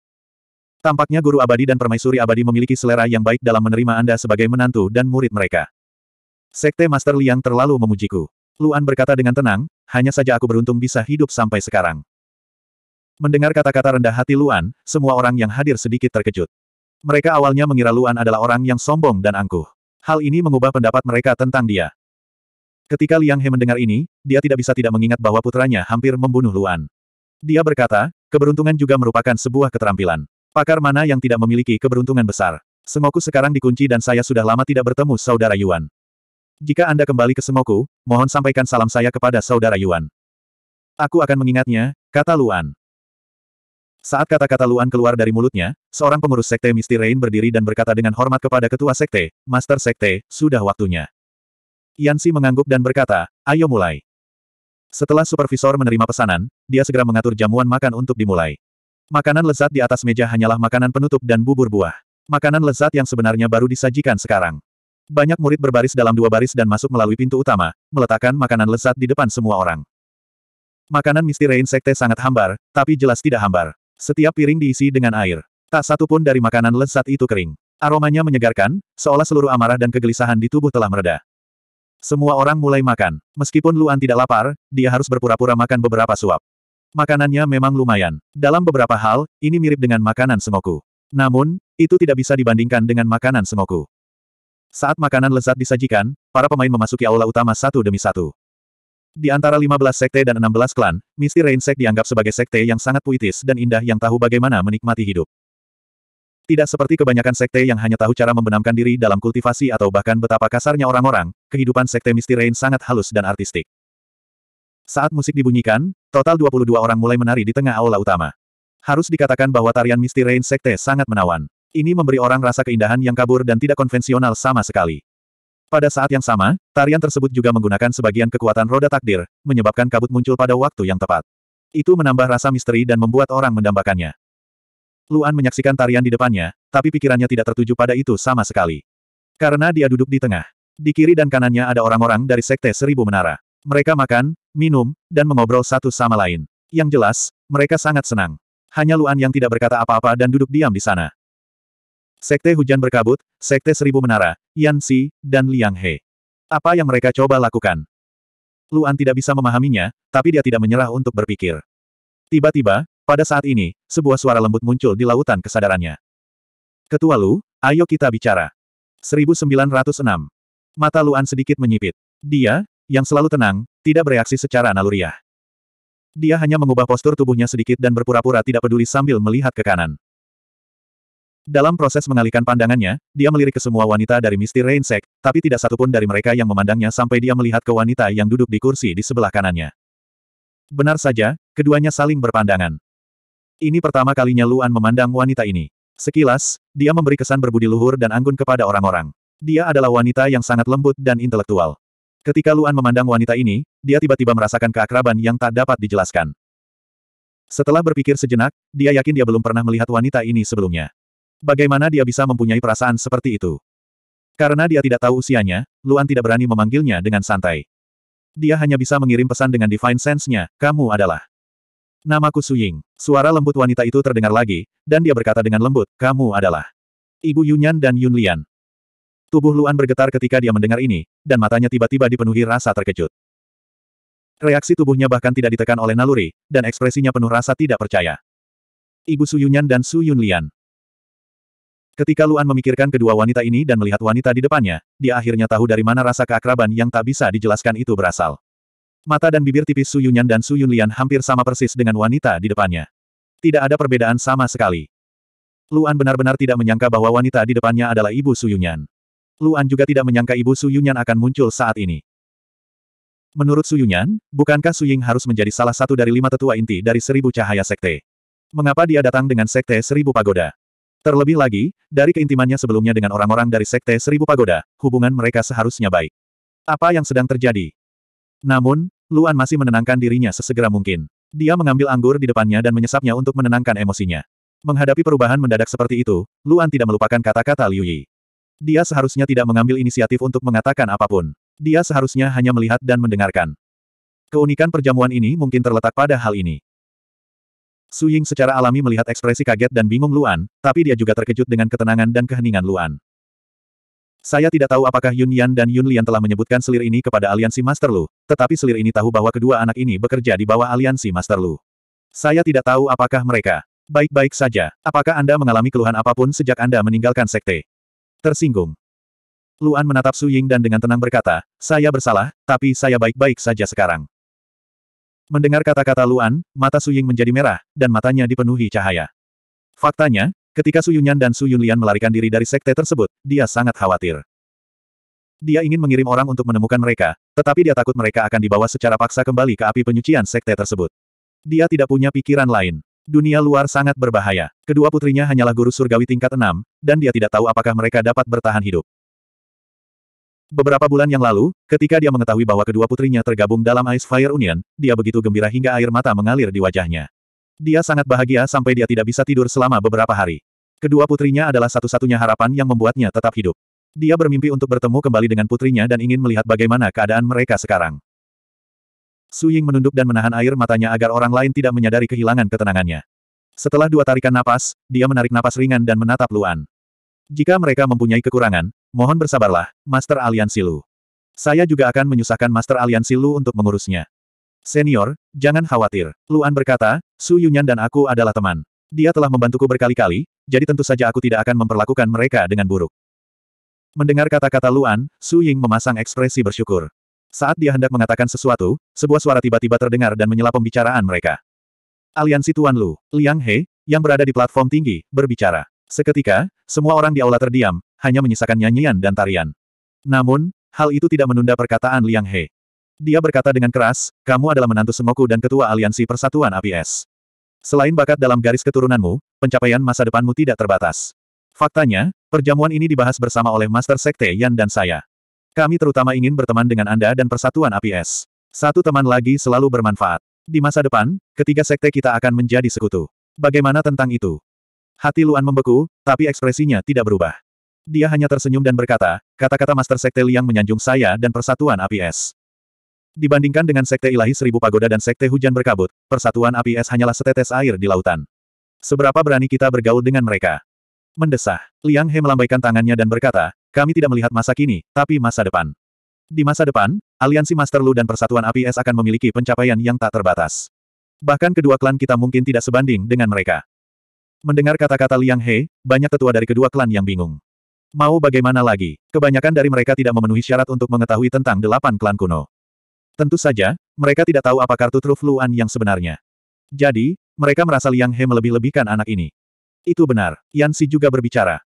Tampaknya Guru Abadi dan Permaisuri Abadi memiliki selera yang baik dalam menerima Anda sebagai menantu dan murid mereka. Sekte Master Liang terlalu memujiku. Luan berkata dengan tenang, hanya saja aku beruntung bisa hidup sampai sekarang. Mendengar kata-kata rendah hati Luan, semua orang yang hadir sedikit terkejut. Mereka awalnya mengira Luan adalah orang yang sombong dan angkuh. Hal ini mengubah pendapat mereka tentang dia. Ketika Liang He mendengar ini, dia tidak bisa tidak mengingat bahwa putranya hampir membunuh Luan. Dia berkata, keberuntungan juga merupakan sebuah keterampilan. Pakar mana yang tidak memiliki keberuntungan besar? Semoku sekarang dikunci dan saya sudah lama tidak bertemu saudara Yuan. Jika Anda kembali ke semoku, mohon sampaikan salam saya kepada saudara Yuan. Aku akan mengingatnya, kata Luan. Saat kata-kata Luan keluar dari mulutnya, seorang pengurus Sekte Misty Rain berdiri dan berkata dengan hormat kepada Ketua Sekte, Master Sekte, sudah waktunya. Yansi mengangguk dan berkata, ayo mulai. Setelah supervisor menerima pesanan, dia segera mengatur jamuan makan untuk dimulai. Makanan lezat di atas meja hanyalah makanan penutup dan bubur buah. Makanan lezat yang sebenarnya baru disajikan sekarang. Banyak murid berbaris dalam dua baris dan masuk melalui pintu utama, meletakkan makanan lezat di depan semua orang. Makanan Misty Rain Sekte sangat hambar, tapi jelas tidak hambar. Setiap piring diisi dengan air. Tak satu pun dari makanan lezat itu kering. Aromanya menyegarkan, seolah seluruh amarah dan kegelisahan di tubuh telah mereda. Semua orang mulai makan. Meskipun Luan tidak lapar, dia harus berpura-pura makan beberapa suap. Makanannya memang lumayan. Dalam beberapa hal, ini mirip dengan makanan semoku. Namun, itu tidak bisa dibandingkan dengan makanan semoku. Saat makanan lezat disajikan, para pemain memasuki aula utama satu demi satu. Di antara 15 sekte dan 16 klan, Misty Rain Sek dianggap sebagai sekte yang sangat puitis dan indah yang tahu bagaimana menikmati hidup. Tidak seperti kebanyakan sekte yang hanya tahu cara membenamkan diri dalam kultivasi atau bahkan betapa kasarnya orang-orang, kehidupan sekte Misty Rain sangat halus dan artistik. Saat musik dibunyikan, total 22 orang mulai menari di tengah aula utama. Harus dikatakan bahwa tarian Misty Rain Sekte sangat menawan. Ini memberi orang rasa keindahan yang kabur dan tidak konvensional sama sekali. Pada saat yang sama, tarian tersebut juga menggunakan sebagian kekuatan roda takdir, menyebabkan kabut muncul pada waktu yang tepat. Itu menambah rasa misteri dan membuat orang mendambakannya. Luan menyaksikan tarian di depannya, tapi pikirannya tidak tertuju pada itu sama sekali. Karena dia duduk di tengah. Di kiri dan kanannya ada orang-orang dari Sekte Seribu Menara. Mereka makan, minum, dan mengobrol satu sama lain. Yang jelas, mereka sangat senang. Hanya Luan yang tidak berkata apa-apa dan duduk diam di sana. Sekte Hujan Berkabut, Sekte Seribu Menara, Yan Si, dan Liang He. Apa yang mereka coba lakukan? Luan tidak bisa memahaminya, tapi dia tidak menyerah untuk berpikir. Tiba-tiba, pada saat ini, sebuah suara lembut muncul di lautan kesadarannya. Ketua Lu, ayo kita bicara. 1906. Mata Luan sedikit menyipit. Dia, yang selalu tenang, tidak bereaksi secara naluriah. Dia hanya mengubah postur tubuhnya sedikit dan berpura-pura tidak peduli sambil melihat ke kanan. Dalam proses mengalihkan pandangannya, dia melirik ke semua wanita dari Misty Rainsek, tapi tidak satupun dari mereka yang memandangnya sampai dia melihat ke wanita yang duduk di kursi di sebelah kanannya. Benar saja, keduanya saling berpandangan. Ini pertama kalinya Luan memandang wanita ini. Sekilas, dia memberi kesan berbudi luhur dan anggun kepada orang-orang. Dia adalah wanita yang sangat lembut dan intelektual. Ketika Luan memandang wanita ini, dia tiba-tiba merasakan keakraban yang tak dapat dijelaskan. Setelah berpikir sejenak, dia yakin dia belum pernah melihat wanita ini sebelumnya. Bagaimana dia bisa mempunyai perasaan seperti itu? Karena dia tidak tahu usianya, Luan tidak berani memanggilnya dengan santai. Dia hanya bisa mengirim pesan dengan divine sense-nya, kamu adalah. Namaku Suying. Suara lembut wanita itu terdengar lagi, dan dia berkata dengan lembut, kamu adalah. Ibu Yunyan dan Yun Lian. Tubuh Luan bergetar ketika dia mendengar ini, dan matanya tiba-tiba dipenuhi rasa terkejut. Reaksi tubuhnya bahkan tidak ditekan oleh naluri, dan ekspresinya penuh rasa tidak percaya. Ibu Su Yunyan dan Su Yunlian. Ketika Luan memikirkan kedua wanita ini dan melihat wanita di depannya, dia akhirnya tahu dari mana rasa keakraban yang tak bisa dijelaskan itu berasal. Mata dan bibir tipis Su Yunyan dan Su Yunlian hampir sama persis dengan wanita di depannya. Tidak ada perbedaan sama sekali. Luan benar-benar tidak menyangka bahwa wanita di depannya adalah ibu Su Yunyan. Luan juga tidak menyangka ibu Su Yunyan akan muncul saat ini. Menurut Su Yunyan, bukankah Su Ying harus menjadi salah satu dari lima tetua inti dari seribu cahaya sekte? Mengapa dia datang dengan sekte seribu pagoda? Terlebih lagi, dari keintimannya sebelumnya dengan orang-orang dari Sekte Seribu Pagoda, hubungan mereka seharusnya baik. Apa yang sedang terjadi? Namun, Luan masih menenangkan dirinya sesegera mungkin. Dia mengambil anggur di depannya dan menyesapnya untuk menenangkan emosinya. Menghadapi perubahan mendadak seperti itu, Luan tidak melupakan kata-kata Liu Yi. Dia seharusnya tidak mengambil inisiatif untuk mengatakan apapun. Dia seharusnya hanya melihat dan mendengarkan. Keunikan perjamuan ini mungkin terletak pada hal ini. Su Ying secara alami melihat ekspresi kaget dan bingung Luan, tapi dia juga terkejut dengan ketenangan dan keheningan Luan. Saya tidak tahu apakah Yun Yan dan Yun Lian telah menyebutkan selir ini kepada aliansi Master Lu, tetapi selir ini tahu bahwa kedua anak ini bekerja di bawah aliansi Master Lu. Saya tidak tahu apakah mereka baik-baik saja. Apakah Anda mengalami keluhan apapun sejak Anda meninggalkan sekte? Tersinggung. Luan menatap Su Ying dan dengan tenang berkata, saya bersalah, tapi saya baik-baik saja sekarang. Mendengar kata-kata Luan, mata Suying menjadi merah, dan matanya dipenuhi cahaya. Faktanya, ketika Su Yunyan dan Su Yunlian melarikan diri dari sekte tersebut, dia sangat khawatir. Dia ingin mengirim orang untuk menemukan mereka, tetapi dia takut mereka akan dibawa secara paksa kembali ke api penyucian sekte tersebut. Dia tidak punya pikiran lain. Dunia luar sangat berbahaya. Kedua putrinya hanyalah guru surgawi tingkat enam, dan dia tidak tahu apakah mereka dapat bertahan hidup. Beberapa bulan yang lalu, ketika dia mengetahui bahwa kedua putrinya tergabung dalam Ice Fire Union, dia begitu gembira hingga air mata mengalir di wajahnya. Dia sangat bahagia sampai dia tidak bisa tidur selama beberapa hari. Kedua putrinya adalah satu-satunya harapan yang membuatnya tetap hidup. Dia bermimpi untuk bertemu kembali dengan putrinya dan ingin melihat bagaimana keadaan mereka sekarang. Su Ying menunduk dan menahan air matanya agar orang lain tidak menyadari kehilangan ketenangannya. Setelah dua tarikan napas, dia menarik napas ringan dan menatap Luan. Jika mereka mempunyai kekurangan, Mohon bersabarlah, Master Aliansi Lu. Saya juga akan menyusahkan Master Aliansi Lu untuk mengurusnya. Senior, jangan khawatir. Luan berkata, Su Yunyan dan aku adalah teman. Dia telah membantuku berkali-kali, jadi tentu saja aku tidak akan memperlakukan mereka dengan buruk. Mendengar kata-kata Luan, Su Ying memasang ekspresi bersyukur. Saat dia hendak mengatakan sesuatu, sebuah suara tiba-tiba terdengar dan menyela pembicaraan mereka. Aliansi Tuan Lu, Liang He, yang berada di platform tinggi, berbicara. Seketika, semua orang di aula terdiam, hanya menyisakan nyanyian dan tarian. Namun, hal itu tidak menunda perkataan Liang He. Dia berkata dengan keras, kamu adalah menantu Semoku dan ketua aliansi persatuan APS. Selain bakat dalam garis keturunanmu, pencapaian masa depanmu tidak terbatas. Faktanya, perjamuan ini dibahas bersama oleh Master Sekte Yan dan saya. Kami terutama ingin berteman dengan Anda dan persatuan APS. Satu teman lagi selalu bermanfaat. Di masa depan, ketiga sekte kita akan menjadi sekutu. Bagaimana tentang itu? Hati Luan membeku, tapi ekspresinya tidak berubah. Dia hanya tersenyum dan berkata, kata-kata Master Sekte Liang menyanjung saya dan persatuan api es. Dibandingkan dengan Sekte Ilahi Seribu Pagoda dan Sekte Hujan Berkabut, persatuan api es hanyalah setetes air di lautan. Seberapa berani kita bergaul dengan mereka? Mendesah, Liang He melambaikan tangannya dan berkata, kami tidak melihat masa kini, tapi masa depan. Di masa depan, aliansi Master Lu dan Persatuan Api Es akan memiliki pencapaian yang tak terbatas. Bahkan kedua klan kita mungkin tidak sebanding dengan mereka. Mendengar kata-kata Liang He, banyak tetua dari kedua klan yang bingung. Mau bagaimana lagi? Kebanyakan dari mereka tidak memenuhi syarat untuk mengetahui tentang delapan klan kuno. Tentu saja, mereka tidak tahu apa kartu truf Luan yang sebenarnya. Jadi, mereka merasa Liang He melebih-lebihkan anak ini. Itu benar, Yan Si juga berbicara.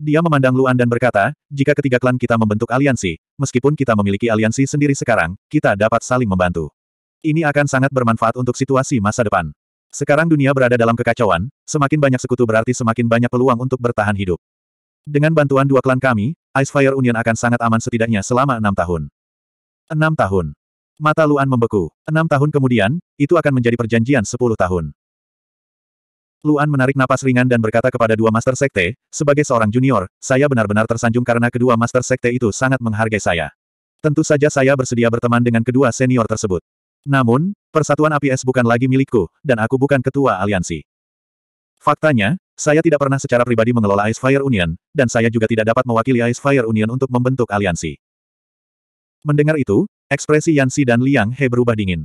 Dia memandang Luan dan berkata, jika ketiga klan kita membentuk aliansi, meskipun kita memiliki aliansi sendiri sekarang, kita dapat saling membantu. Ini akan sangat bermanfaat untuk situasi masa depan. Sekarang dunia berada dalam kekacauan, semakin banyak sekutu berarti semakin banyak peluang untuk bertahan hidup. Dengan bantuan dua klan kami, Ice Fire Union akan sangat aman setidaknya selama enam tahun. Enam tahun. Mata Luan membeku. Enam tahun kemudian, itu akan menjadi perjanjian sepuluh tahun. Luan menarik napas ringan dan berkata kepada dua Master Sekte, sebagai seorang junior, saya benar-benar tersanjung karena kedua Master Sekte itu sangat menghargai saya. Tentu saja saya bersedia berteman dengan kedua senior tersebut. Namun, Persatuan APS bukan lagi milikku, dan aku bukan ketua aliansi. Faktanya, saya tidak pernah secara pribadi mengelola Ice Fire Union, dan saya juga tidak dapat mewakili Ice Fire Union untuk membentuk aliansi. Mendengar itu, ekspresi Yansi dan Liang He berubah dingin.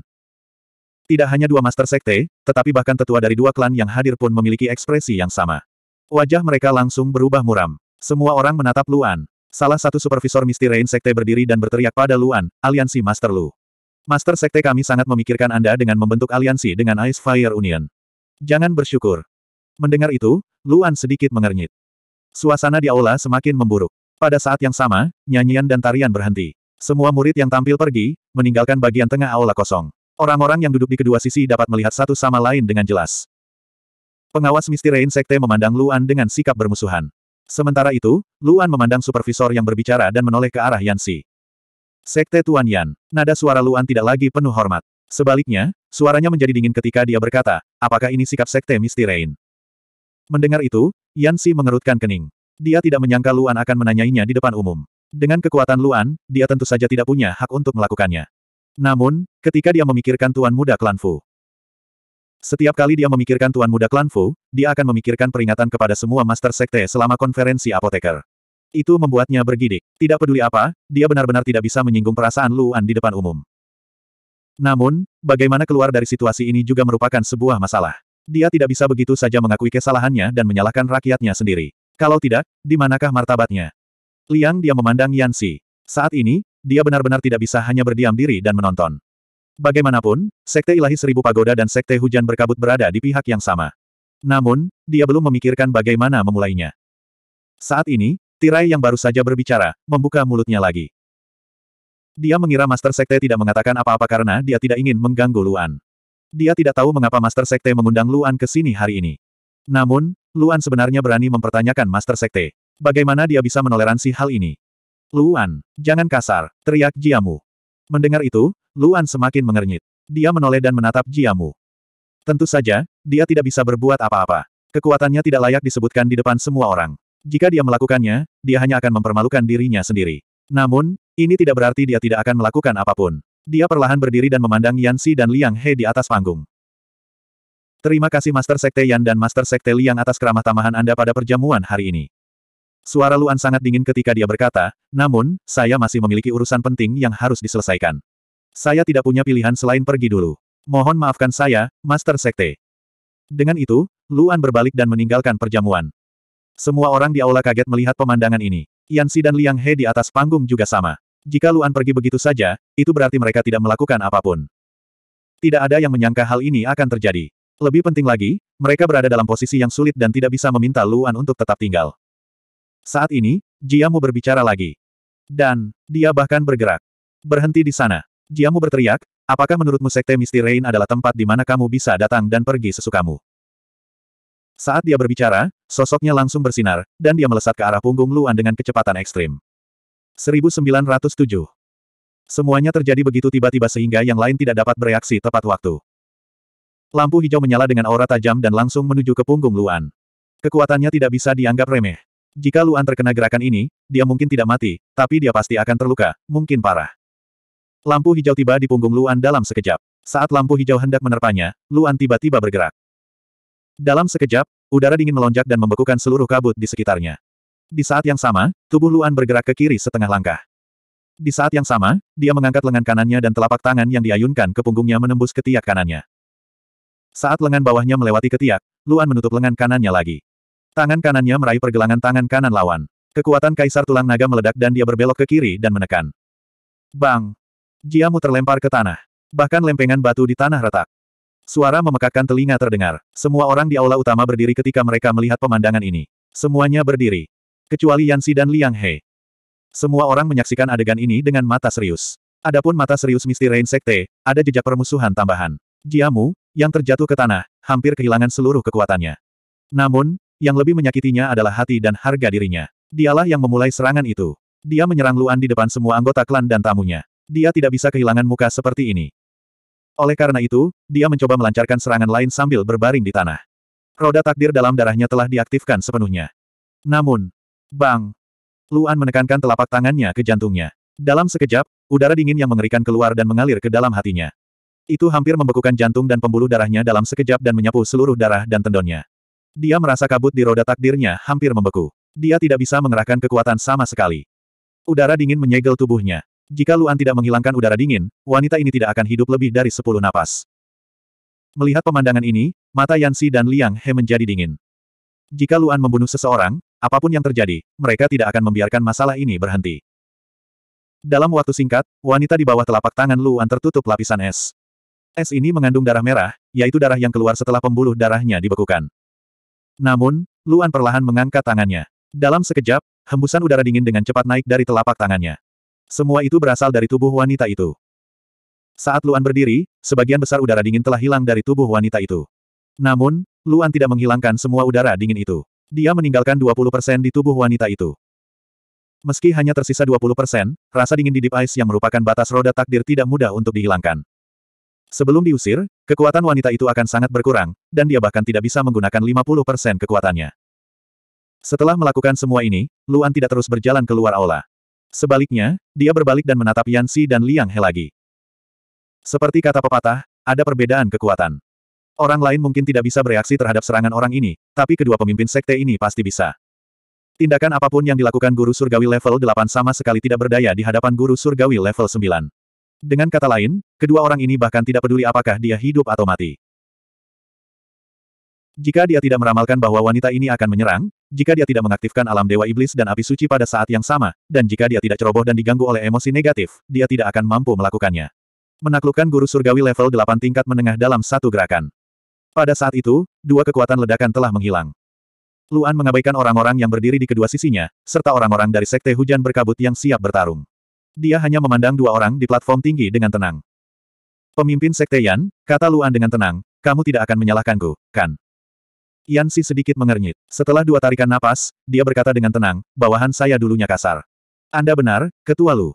Tidak hanya dua master sekte, tetapi bahkan tetua dari dua klan yang hadir pun memiliki ekspresi yang sama. Wajah mereka langsung berubah muram. Semua orang menatap Luan. Salah satu supervisor Misty Rain sekte berdiri dan berteriak pada Luan, aliansi Master Lu. Master sekte kami sangat memikirkan Anda dengan membentuk aliansi dengan Ice Fire Union. Jangan bersyukur. Mendengar itu, Luan sedikit mengernyit. Suasana di aula semakin memburuk. Pada saat yang sama, nyanyian dan tarian berhenti. Semua murid yang tampil pergi, meninggalkan bagian tengah aula kosong. Orang-orang yang duduk di kedua sisi dapat melihat satu sama lain dengan jelas. Pengawas Reink Sekte memandang Luan dengan sikap bermusuhan. Sementara itu, Luan memandang supervisor yang berbicara dan menoleh ke arah Yansi. Sekte Tuan Yan, nada suara Luan tidak lagi penuh hormat. Sebaliknya, suaranya menjadi dingin ketika dia berkata, apakah ini sikap Sekte Reink?" Mendengar itu, Yan Si mengerutkan kening. Dia tidak menyangka Luan akan menanyainya di depan umum. Dengan kekuatan Luan, dia tentu saja tidak punya hak untuk melakukannya. Namun, ketika dia memikirkan Tuan Muda Klan Fu, setiap kali dia memikirkan Tuan Muda Klan Fu, dia akan memikirkan peringatan kepada semua Master Sekte selama konferensi apoteker. Itu membuatnya bergidik. Tidak peduli apa, dia benar-benar tidak bisa menyinggung perasaan Luan di depan umum. Namun, bagaimana keluar dari situasi ini juga merupakan sebuah masalah. Dia tidak bisa begitu saja mengakui kesalahannya dan menyalahkan rakyatnya sendiri. Kalau tidak, di manakah martabatnya? Liang dia memandang Yansi. Saat ini, dia benar-benar tidak bisa hanya berdiam diri dan menonton. Bagaimanapun, Sekte Ilahi Seribu Pagoda dan Sekte Hujan Berkabut berada di pihak yang sama. Namun, dia belum memikirkan bagaimana memulainya. Saat ini, tirai yang baru saja berbicara, membuka mulutnya lagi. Dia mengira Master Sekte tidak mengatakan apa-apa karena dia tidak ingin mengganggu Luan. Dia tidak tahu mengapa Master Sekte mengundang Luan ke sini hari ini. Namun, Luan sebenarnya berani mempertanyakan Master Sekte. Bagaimana dia bisa menoleransi hal ini? Luan, jangan kasar, teriak Jiamu. Mendengar itu, Luan semakin mengernyit. Dia menoleh dan menatap Jiamu. Tentu saja, dia tidak bisa berbuat apa-apa. Kekuatannya tidak layak disebutkan di depan semua orang. Jika dia melakukannya, dia hanya akan mempermalukan dirinya sendiri. Namun, ini tidak berarti dia tidak akan melakukan apapun. Dia perlahan berdiri dan memandang Yan Yansi dan Liang He di atas panggung. Terima kasih Master Sekte Yan dan Master Sekte Liang atas keramah tamahan Anda pada perjamuan hari ini. Suara Luan sangat dingin ketika dia berkata, namun, saya masih memiliki urusan penting yang harus diselesaikan. Saya tidak punya pilihan selain pergi dulu. Mohon maafkan saya, Master Sekte. Dengan itu, Luan berbalik dan meninggalkan perjamuan. Semua orang di aula kaget melihat pemandangan ini. Yan Yansi dan Liang He di atas panggung juga sama. Jika Luan pergi begitu saja, itu berarti mereka tidak melakukan apapun. Tidak ada yang menyangka hal ini akan terjadi. Lebih penting lagi, mereka berada dalam posisi yang sulit dan tidak bisa meminta Luan untuk tetap tinggal. Saat ini, Jiamu berbicara lagi. Dan, dia bahkan bergerak. Berhenti di sana. Jiamu berteriak, apakah menurutmu Sekte Misty Rain adalah tempat di mana kamu bisa datang dan pergi sesukamu? Saat dia berbicara, sosoknya langsung bersinar, dan dia melesat ke arah punggung Luan dengan kecepatan ekstrim. 1907. Semuanya terjadi begitu tiba-tiba sehingga yang lain tidak dapat bereaksi tepat waktu. Lampu hijau menyala dengan aura tajam dan langsung menuju ke punggung Luan. Kekuatannya tidak bisa dianggap remeh. Jika Luan terkena gerakan ini, dia mungkin tidak mati, tapi dia pasti akan terluka, mungkin parah. Lampu hijau tiba di punggung Luan dalam sekejap. Saat lampu hijau hendak menerpanya, Luan tiba-tiba bergerak. Dalam sekejap, udara dingin melonjak dan membekukan seluruh kabut di sekitarnya. Di saat yang sama, tubuh Luan bergerak ke kiri setengah langkah. Di saat yang sama, dia mengangkat lengan kanannya dan telapak tangan yang diayunkan ke punggungnya menembus ketiak kanannya. Saat lengan bawahnya melewati ketiak, Luan menutup lengan kanannya lagi. Tangan kanannya meraih pergelangan tangan kanan lawan. Kekuatan kaisar tulang naga meledak dan dia berbelok ke kiri dan menekan. Bang! Jiamu terlempar ke tanah. Bahkan lempengan batu di tanah retak. Suara memekakkan telinga terdengar. Semua orang di aula utama berdiri ketika mereka melihat pemandangan ini. Semuanya berdiri kecuali Yansi dan Liang He. Semua orang menyaksikan adegan ini dengan mata serius. Adapun mata serius Misty Rain Sekte, ada jejak permusuhan tambahan. Jiamu, yang terjatuh ke tanah, hampir kehilangan seluruh kekuatannya. Namun, yang lebih menyakitinya adalah hati dan harga dirinya. Dialah yang memulai serangan itu. Dia menyerang Luan di depan semua anggota klan dan tamunya. Dia tidak bisa kehilangan muka seperti ini. Oleh karena itu, dia mencoba melancarkan serangan lain sambil berbaring di tanah. Roda takdir dalam darahnya telah diaktifkan sepenuhnya. Namun, Bang! Luan menekankan telapak tangannya ke jantungnya. Dalam sekejap, udara dingin yang mengerikan keluar dan mengalir ke dalam hatinya. Itu hampir membekukan jantung dan pembuluh darahnya dalam sekejap dan menyapu seluruh darah dan tendonnya. Dia merasa kabut di roda takdirnya hampir membeku. Dia tidak bisa mengerahkan kekuatan sama sekali. Udara dingin menyegel tubuhnya. Jika Luan tidak menghilangkan udara dingin, wanita ini tidak akan hidup lebih dari sepuluh napas. Melihat pemandangan ini, mata Yansi dan Liang He menjadi dingin. Jika Luan membunuh seseorang, apapun yang terjadi, mereka tidak akan membiarkan masalah ini berhenti. Dalam waktu singkat, wanita di bawah telapak tangan Luan tertutup lapisan es. Es ini mengandung darah merah, yaitu darah yang keluar setelah pembuluh darahnya dibekukan. Namun, Luan perlahan mengangkat tangannya. Dalam sekejap, hembusan udara dingin dengan cepat naik dari telapak tangannya. Semua itu berasal dari tubuh wanita itu. Saat Luan berdiri, sebagian besar udara dingin telah hilang dari tubuh wanita itu. Namun, Luan tidak menghilangkan semua udara dingin itu. Dia meninggalkan 20% di tubuh wanita itu. Meski hanya tersisa 20%, rasa dingin di Deep Ice yang merupakan batas roda takdir tidak mudah untuk dihilangkan. Sebelum diusir, kekuatan wanita itu akan sangat berkurang, dan dia bahkan tidak bisa menggunakan 50% kekuatannya. Setelah melakukan semua ini, Luan tidak terus berjalan keluar aula. Sebaliknya, dia berbalik dan menatap Yansi dan Liang He lagi. Seperti kata pepatah, ada perbedaan kekuatan. Orang lain mungkin tidak bisa bereaksi terhadap serangan orang ini, tapi kedua pemimpin sekte ini pasti bisa. Tindakan apapun yang dilakukan guru surgawi level 8 sama sekali tidak berdaya di hadapan guru surgawi level 9. Dengan kata lain, kedua orang ini bahkan tidak peduli apakah dia hidup atau mati. Jika dia tidak meramalkan bahwa wanita ini akan menyerang, jika dia tidak mengaktifkan alam dewa iblis dan api suci pada saat yang sama, dan jika dia tidak ceroboh dan diganggu oleh emosi negatif, dia tidak akan mampu melakukannya. Menaklukkan guru surgawi level 8 tingkat menengah dalam satu gerakan. Pada saat itu, dua kekuatan ledakan telah menghilang. Luan mengabaikan orang-orang yang berdiri di kedua sisinya, serta orang-orang dari sekte hujan berkabut yang siap bertarung. Dia hanya memandang dua orang di platform tinggi dengan tenang. Pemimpin sekte Yan, kata Luan dengan tenang, kamu tidak akan menyalahkanku, kan? Yan Si sedikit mengernyit. Setelah dua tarikan napas, dia berkata dengan tenang, bawahan saya dulunya kasar. Anda benar, Ketua Lu.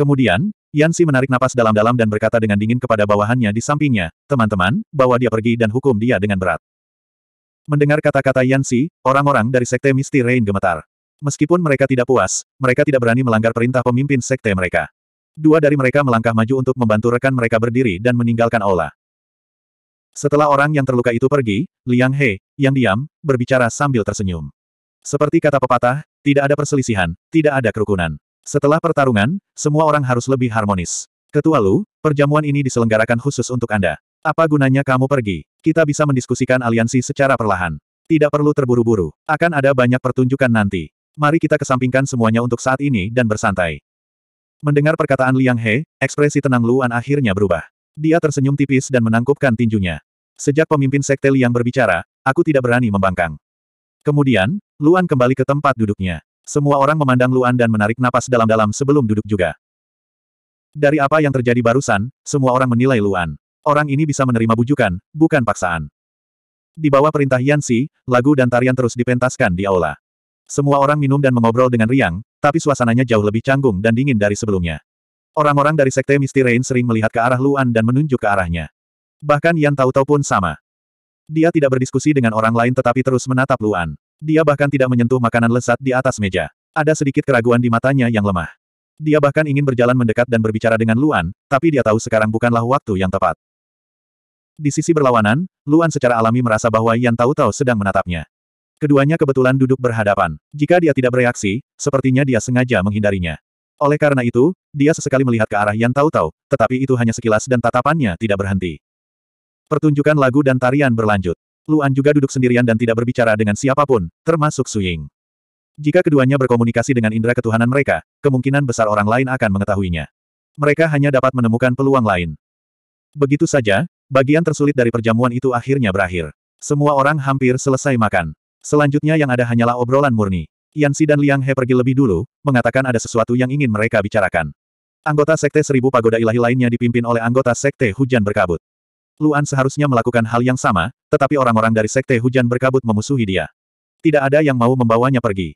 Kemudian, Yansi menarik napas dalam-dalam dan berkata dengan dingin kepada bawahannya di sampingnya, teman-teman, bawa dia pergi dan hukum dia dengan berat. Mendengar kata-kata Yansi, orang-orang dari Sekte Misty Rain gemetar. Meskipun mereka tidak puas, mereka tidak berani melanggar perintah pemimpin Sekte mereka. Dua dari mereka melangkah maju untuk membantu rekan mereka berdiri dan meninggalkan aula. Setelah orang yang terluka itu pergi, Liang He, yang diam, berbicara sambil tersenyum. Seperti kata pepatah, tidak ada perselisihan, tidak ada kerukunan. Setelah pertarungan, semua orang harus lebih harmonis. Ketua Lu, perjamuan ini diselenggarakan khusus untuk Anda. Apa gunanya kamu pergi? Kita bisa mendiskusikan aliansi secara perlahan. Tidak perlu terburu-buru. Akan ada banyak pertunjukan nanti. Mari kita kesampingkan semuanya untuk saat ini dan bersantai. Mendengar perkataan Liang He, ekspresi tenang Luan akhirnya berubah. Dia tersenyum tipis dan menangkupkan tinjunya. Sejak pemimpin sekte Liang berbicara, aku tidak berani membangkang. Kemudian, Luan kembali ke tempat duduknya. Semua orang memandang Luan dan menarik napas dalam-dalam sebelum duduk juga. Dari apa yang terjadi barusan, semua orang menilai Luan. Orang ini bisa menerima bujukan, bukan paksaan. Di bawah perintah Yansi, lagu dan tarian terus dipentaskan di aula. Semua orang minum dan mengobrol dengan riang, tapi suasananya jauh lebih canggung dan dingin dari sebelumnya. Orang-orang dari Sekte Misty Rain sering melihat ke arah Luan dan menunjuk ke arahnya. Bahkan Yan tahu pun sama. Dia tidak berdiskusi dengan orang lain tetapi terus menatap Luan. Dia bahkan tidak menyentuh makanan lesat di atas meja. Ada sedikit keraguan di matanya yang lemah. Dia bahkan ingin berjalan mendekat dan berbicara dengan Luan, tapi dia tahu sekarang bukanlah waktu yang tepat. Di sisi berlawanan, Luan secara alami merasa bahwa Yan Tao Tao sedang menatapnya. Keduanya kebetulan duduk berhadapan. Jika dia tidak bereaksi, sepertinya dia sengaja menghindarinya. Oleh karena itu, dia sesekali melihat ke arah Yan Tao Tao, tetapi itu hanya sekilas dan tatapannya tidak berhenti. Pertunjukan lagu dan tarian berlanjut. Luan juga duduk sendirian dan tidak berbicara dengan siapapun, termasuk Suying. Jika keduanya berkomunikasi dengan indera ketuhanan mereka, kemungkinan besar orang lain akan mengetahuinya. Mereka hanya dapat menemukan peluang lain. Begitu saja, bagian tersulit dari perjamuan itu akhirnya berakhir. Semua orang hampir selesai makan. Selanjutnya yang ada hanyalah obrolan murni. Yan Si dan Liang He pergi lebih dulu, mengatakan ada sesuatu yang ingin mereka bicarakan. Anggota Sekte Seribu Pagoda Ilahi lainnya dipimpin oleh anggota Sekte Hujan Berkabut. Luan seharusnya melakukan hal yang sama, tetapi orang-orang dari Sekte Hujan Berkabut memusuhi dia. Tidak ada yang mau membawanya pergi.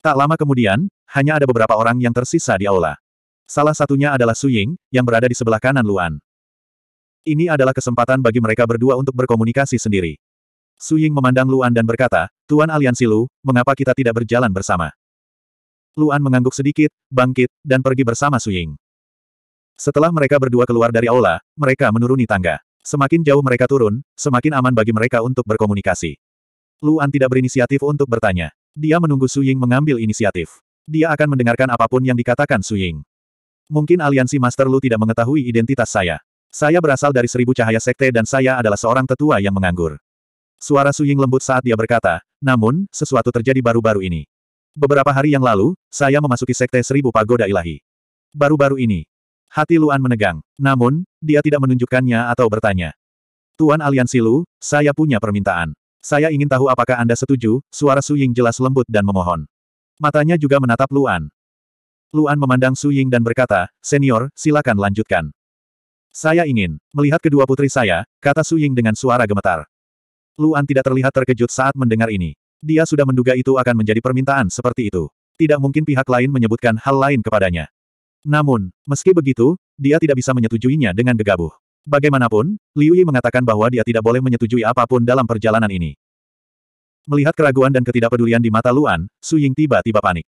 Tak lama kemudian, hanya ada beberapa orang yang tersisa di aula. Salah satunya adalah Su Ying, yang berada di sebelah kanan Luan. Ini adalah kesempatan bagi mereka berdua untuk berkomunikasi sendiri. Su Ying memandang Luan dan berkata, Tuan Aliansi Lu, mengapa kita tidak berjalan bersama? Luan mengangguk sedikit, bangkit, dan pergi bersama Su Ying. Setelah mereka berdua keluar dari aula, mereka menuruni tangga. Semakin jauh mereka turun, semakin aman bagi mereka untuk berkomunikasi. Luan tidak berinisiatif untuk bertanya. Dia menunggu Su Ying mengambil inisiatif. Dia akan mendengarkan apapun yang dikatakan Su Ying. Mungkin aliansi Master Lu tidak mengetahui identitas saya. Saya berasal dari seribu cahaya sekte dan saya adalah seorang tetua yang menganggur. Suara Su Ying lembut saat dia berkata, namun, sesuatu terjadi baru-baru ini. Beberapa hari yang lalu, saya memasuki sekte seribu pagoda ilahi. Baru-baru ini, Hati Luan menegang. Namun, dia tidak menunjukkannya atau bertanya. Tuan Aliansi Lu, saya punya permintaan. Saya ingin tahu apakah Anda setuju, suara Su Ying jelas lembut dan memohon. Matanya juga menatap Luan. Luan memandang Su Ying dan berkata, Senior, silakan lanjutkan. Saya ingin melihat kedua putri saya, kata Su Ying dengan suara gemetar. Luan tidak terlihat terkejut saat mendengar ini. Dia sudah menduga itu akan menjadi permintaan seperti itu. Tidak mungkin pihak lain menyebutkan hal lain kepadanya. Namun, meski begitu, dia tidak bisa menyetujuinya dengan gegabah. Bagaimanapun, Liu Yi mengatakan bahwa dia tidak boleh menyetujui apapun dalam perjalanan ini. Melihat keraguan dan ketidakpedulian di mata Luan, Su Ying tiba-tiba panik.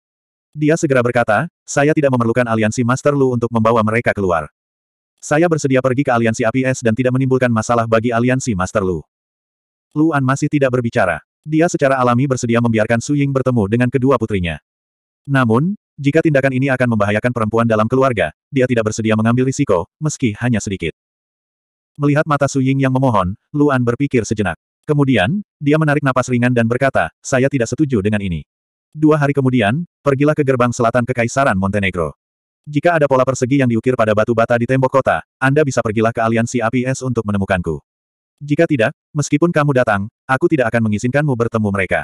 Dia segera berkata, saya tidak memerlukan aliansi Master Lu untuk membawa mereka keluar. Saya bersedia pergi ke aliansi APS dan tidak menimbulkan masalah bagi aliansi Master Lu. Luan masih tidak berbicara. Dia secara alami bersedia membiarkan Su Ying bertemu dengan kedua putrinya. Namun, jika tindakan ini akan membahayakan perempuan dalam keluarga, dia tidak bersedia mengambil risiko, meski hanya sedikit. Melihat mata Su Ying yang memohon, Luan berpikir sejenak. Kemudian, dia menarik napas ringan dan berkata, saya tidak setuju dengan ini. Dua hari kemudian, pergilah ke gerbang selatan Kekaisaran Montenegro. Jika ada pola persegi yang diukir pada batu bata di tembok kota, Anda bisa pergilah ke aliansi APS untuk menemukanku. Jika tidak, meskipun kamu datang, aku tidak akan mengizinkanmu bertemu mereka.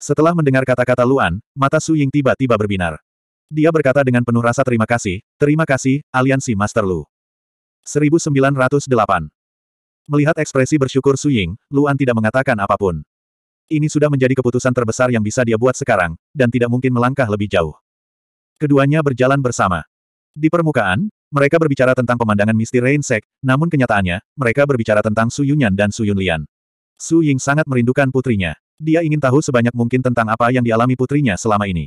Setelah mendengar kata-kata Luan, mata Su Ying tiba-tiba berbinar. Dia berkata dengan penuh rasa terima kasih, terima kasih, aliansi Master Lu. 1908 Melihat ekspresi bersyukur Su Ying, Luan tidak mengatakan apapun. Ini sudah menjadi keputusan terbesar yang bisa dia buat sekarang, dan tidak mungkin melangkah lebih jauh. Keduanya berjalan bersama. Di permukaan, mereka berbicara tentang pemandangan misti rainsek, namun kenyataannya, mereka berbicara tentang Su Yunyan dan Su Yunlian. Su Ying sangat merindukan putrinya. Dia ingin tahu sebanyak mungkin tentang apa yang dialami putrinya selama ini.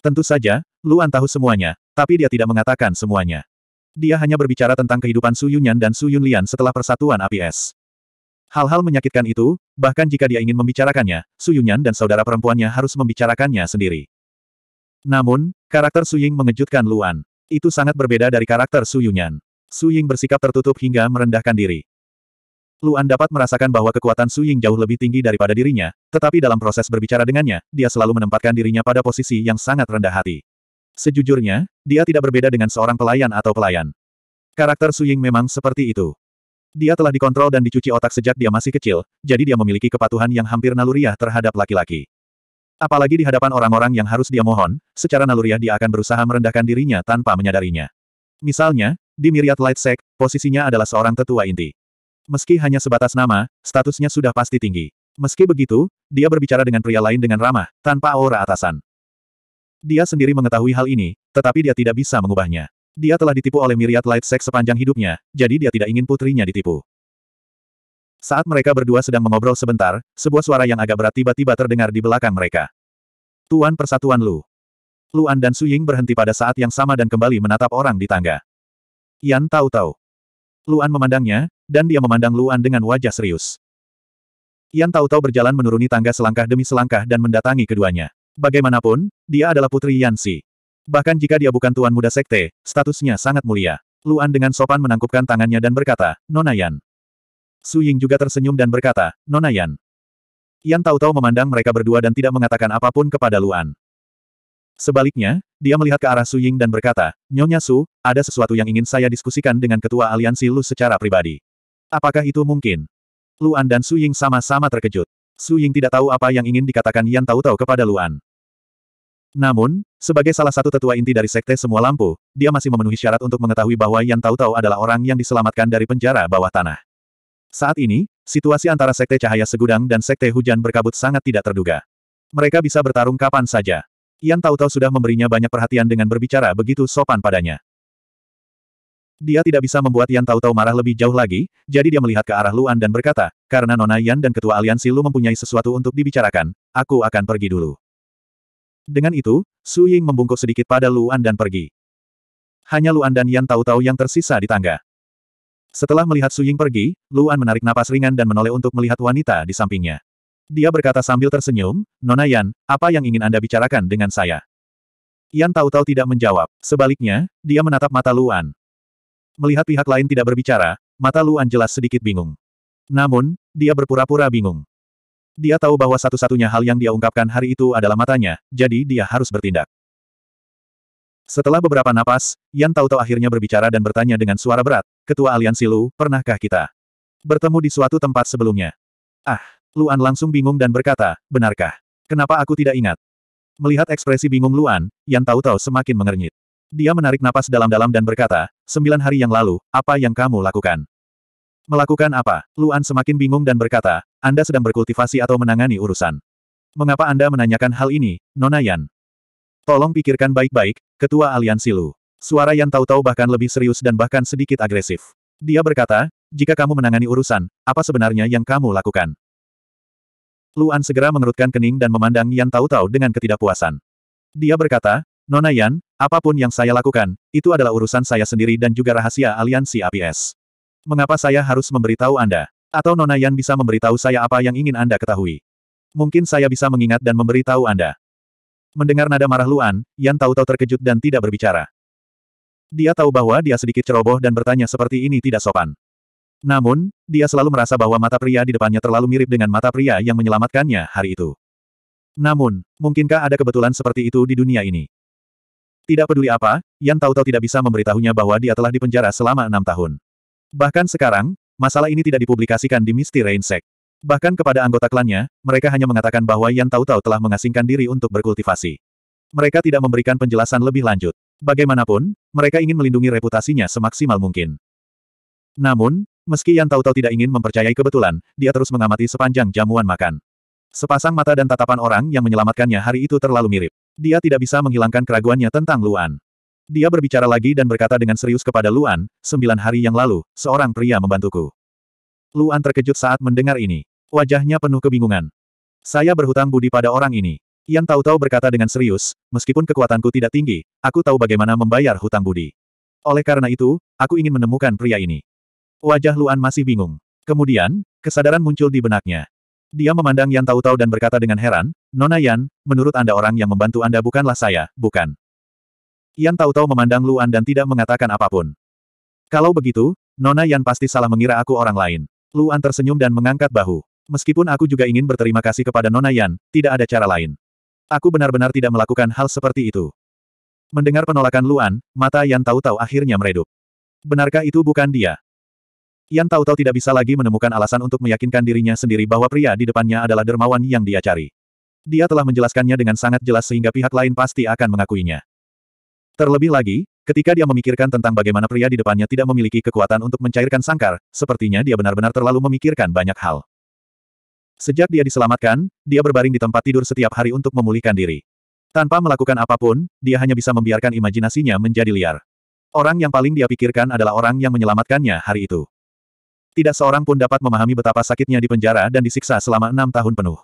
Tentu saja, Luan tahu semuanya, tapi dia tidak mengatakan semuanya. Dia hanya berbicara tentang kehidupan Su Yunyan dan Su Yunlian setelah persatuan APS. Hal-hal menyakitkan itu, bahkan jika dia ingin membicarakannya, Su Yunyan dan saudara perempuannya harus membicarakannya sendiri. Namun, karakter Su Ying mengejutkan Luan. Itu sangat berbeda dari karakter Su Yunyan. Su Ying bersikap tertutup hingga merendahkan diri. Luan dapat merasakan bahwa kekuatan Su Ying jauh lebih tinggi daripada dirinya, tetapi dalam proses berbicara dengannya, dia selalu menempatkan dirinya pada posisi yang sangat rendah hati. Sejujurnya, dia tidak berbeda dengan seorang pelayan atau pelayan. Karakter Su Ying memang seperti itu. Dia telah dikontrol dan dicuci otak sejak dia masih kecil, jadi dia memiliki kepatuhan yang hampir naluriah terhadap laki-laki. Apalagi di hadapan orang-orang yang harus dia mohon, secara naluriah dia akan berusaha merendahkan dirinya tanpa menyadarinya. Misalnya, di Myriad Light Sect, posisinya adalah seorang tetua inti. Meski hanya sebatas nama, statusnya sudah pasti tinggi. Meski begitu, dia berbicara dengan pria lain dengan ramah, tanpa aura atasan. Dia sendiri mengetahui hal ini, tetapi dia tidak bisa mengubahnya. Dia telah ditipu oleh Myriad Light Sex sepanjang hidupnya, jadi dia tidak ingin putrinya ditipu. Saat mereka berdua sedang mengobrol sebentar, sebuah suara yang agak berat tiba-tiba terdengar di belakang mereka. Tuan Persatuan Lu. Luan dan Suying berhenti pada saat yang sama dan kembali menatap orang di tangga. Yan tahu-tahu. Luan memandangnya, dan dia memandang Luan dengan wajah serius. Yan tahu-tahu berjalan menuruni tangga selangkah demi selangkah dan mendatangi keduanya. Bagaimanapun, dia adalah putri Yan Si. Bahkan jika dia bukan tuan muda sekte, statusnya sangat mulia. Luan dengan sopan menangkupkan tangannya dan berkata, Nona Yan. Su Ying juga tersenyum dan berkata, Nona Yan. Yan tahu-tahu memandang mereka berdua dan tidak mengatakan apapun kepada Luan. Sebaliknya, dia melihat ke arah Su Ying dan berkata, Nyonya Su, ada sesuatu yang ingin saya diskusikan dengan ketua aliansi Lu secara pribadi. Apakah itu mungkin? Luan dan Su Ying sama-sama terkejut. Su Ying tidak tahu apa yang ingin dikatakan Yan Tautau kepada Luan. Namun, sebagai salah satu tetua inti dari Sekte Semua Lampu, dia masih memenuhi syarat untuk mengetahui bahwa Yan Tautau adalah orang yang diselamatkan dari penjara bawah tanah. Saat ini, situasi antara Sekte Cahaya Segudang dan Sekte Hujan Berkabut sangat tidak terduga. Mereka bisa bertarung kapan saja. Yan Tautau sudah memberinya banyak perhatian dengan berbicara begitu sopan padanya. Dia tidak bisa membuat Yan tahu-tahu marah lebih jauh lagi, jadi dia melihat ke arah Luan dan berkata, karena Nona Yan dan Ketua Aliansi Lu mempunyai sesuatu untuk dibicarakan, aku akan pergi dulu. Dengan itu, Su Ying membungkuk sedikit pada Luan dan pergi. Hanya Luan dan Yan tahu-tahu yang tersisa di tangga. Setelah melihat Su Ying pergi, Luan menarik napas ringan dan menoleh untuk melihat wanita di sampingnya. Dia berkata sambil tersenyum, Nona Yan, apa yang ingin Anda bicarakan dengan saya? Yan tahu-tahu tidak menjawab. Sebaliknya, dia menatap mata Luan. Melihat pihak lain tidak berbicara, mata Luan jelas sedikit bingung. Namun, dia berpura-pura bingung. Dia tahu bahwa satu-satunya hal yang dia ungkapkan hari itu adalah matanya, jadi dia harus bertindak. Setelah beberapa napas, Yan tahu-tahu akhirnya berbicara dan bertanya dengan suara berat, Ketua Aliansi Lu, pernahkah kita bertemu di suatu tempat sebelumnya? Ah, Luan langsung bingung dan berkata, benarkah? Kenapa aku tidak ingat? Melihat ekspresi bingung Luan, Yan tahu-tahu semakin mengernyit. Dia menarik napas dalam-dalam dan berkata, sembilan hari yang lalu, apa yang kamu lakukan? Melakukan apa? Luan semakin bingung dan berkata, Anda sedang berkultivasi atau menangani urusan. Mengapa Anda menanyakan hal ini, Nona Yan? Tolong pikirkan baik-baik, Ketua Aliansi Lu. Suara Yan tahu-tahu bahkan lebih serius dan bahkan sedikit agresif. Dia berkata, jika kamu menangani urusan, apa sebenarnya yang kamu lakukan? Luan segera mengerutkan kening dan memandang Yan tahu-tahu dengan ketidakpuasan. Dia berkata, Nona Yan, Apapun yang saya lakukan, itu adalah urusan saya sendiri dan juga rahasia aliansi APS. Mengapa saya harus memberitahu Anda? Atau Nona Yan bisa memberitahu saya apa yang ingin Anda ketahui? Mungkin saya bisa mengingat dan memberitahu Anda. Mendengar nada marah Luan, Yan tahu-tahu terkejut dan tidak berbicara. Dia tahu bahwa dia sedikit ceroboh dan bertanya seperti ini tidak sopan. Namun, dia selalu merasa bahwa mata pria di depannya terlalu mirip dengan mata pria yang menyelamatkannya hari itu. Namun, mungkinkah ada kebetulan seperti itu di dunia ini? Tidak peduli apa, Yan tahu-tahu tidak bisa memberitahunya bahwa dia telah dipenjara selama enam tahun. Bahkan sekarang, masalah ini tidak dipublikasikan di Misty Rain Bahkan kepada anggota klannya, mereka hanya mengatakan bahwa Yan tahu-tahu telah mengasingkan diri untuk berkultivasi. Mereka tidak memberikan penjelasan lebih lanjut. Bagaimanapun, mereka ingin melindungi reputasinya semaksimal mungkin. Namun, meski Yan tahu-tahu tidak ingin mempercayai kebetulan, dia terus mengamati sepanjang jamuan makan. Sepasang mata dan tatapan orang yang menyelamatkannya hari itu terlalu mirip. Dia tidak bisa menghilangkan keraguannya tentang Luan. Dia berbicara lagi dan berkata dengan serius kepada Luan, sembilan hari yang lalu, seorang pria membantuku. Luan terkejut saat mendengar ini. Wajahnya penuh kebingungan. Saya berhutang budi pada orang ini. Yang tahu-tahu berkata dengan serius, meskipun kekuatanku tidak tinggi, aku tahu bagaimana membayar hutang budi. Oleh karena itu, aku ingin menemukan pria ini. Wajah Luan masih bingung. Kemudian, kesadaran muncul di benaknya. Dia memandang Yan Tautau dan berkata dengan heran, Nona Yan, menurut Anda orang yang membantu Anda bukanlah saya, bukan. Yan Tautau memandang Luan dan tidak mengatakan apapun. Kalau begitu, Nona Yan pasti salah mengira aku orang lain. Luan tersenyum dan mengangkat bahu. Meskipun aku juga ingin berterima kasih kepada Nona Yan, tidak ada cara lain. Aku benar-benar tidak melakukan hal seperti itu. Mendengar penolakan Luan, mata Yan Tautau akhirnya meredup. Benarkah itu bukan dia? Yan tahu-tahu tidak bisa lagi menemukan alasan untuk meyakinkan dirinya sendiri bahwa pria di depannya adalah dermawan yang dia cari. Dia telah menjelaskannya dengan sangat jelas sehingga pihak lain pasti akan mengakuinya. Terlebih lagi, ketika dia memikirkan tentang bagaimana pria di depannya tidak memiliki kekuatan untuk mencairkan sangkar, sepertinya dia benar-benar terlalu memikirkan banyak hal. Sejak dia diselamatkan, dia berbaring di tempat tidur setiap hari untuk memulihkan diri. Tanpa melakukan apapun, dia hanya bisa membiarkan imajinasinya menjadi liar. Orang yang paling dia pikirkan adalah orang yang menyelamatkannya hari itu. Tidak seorang pun dapat memahami betapa sakitnya di penjara dan disiksa selama enam tahun penuh.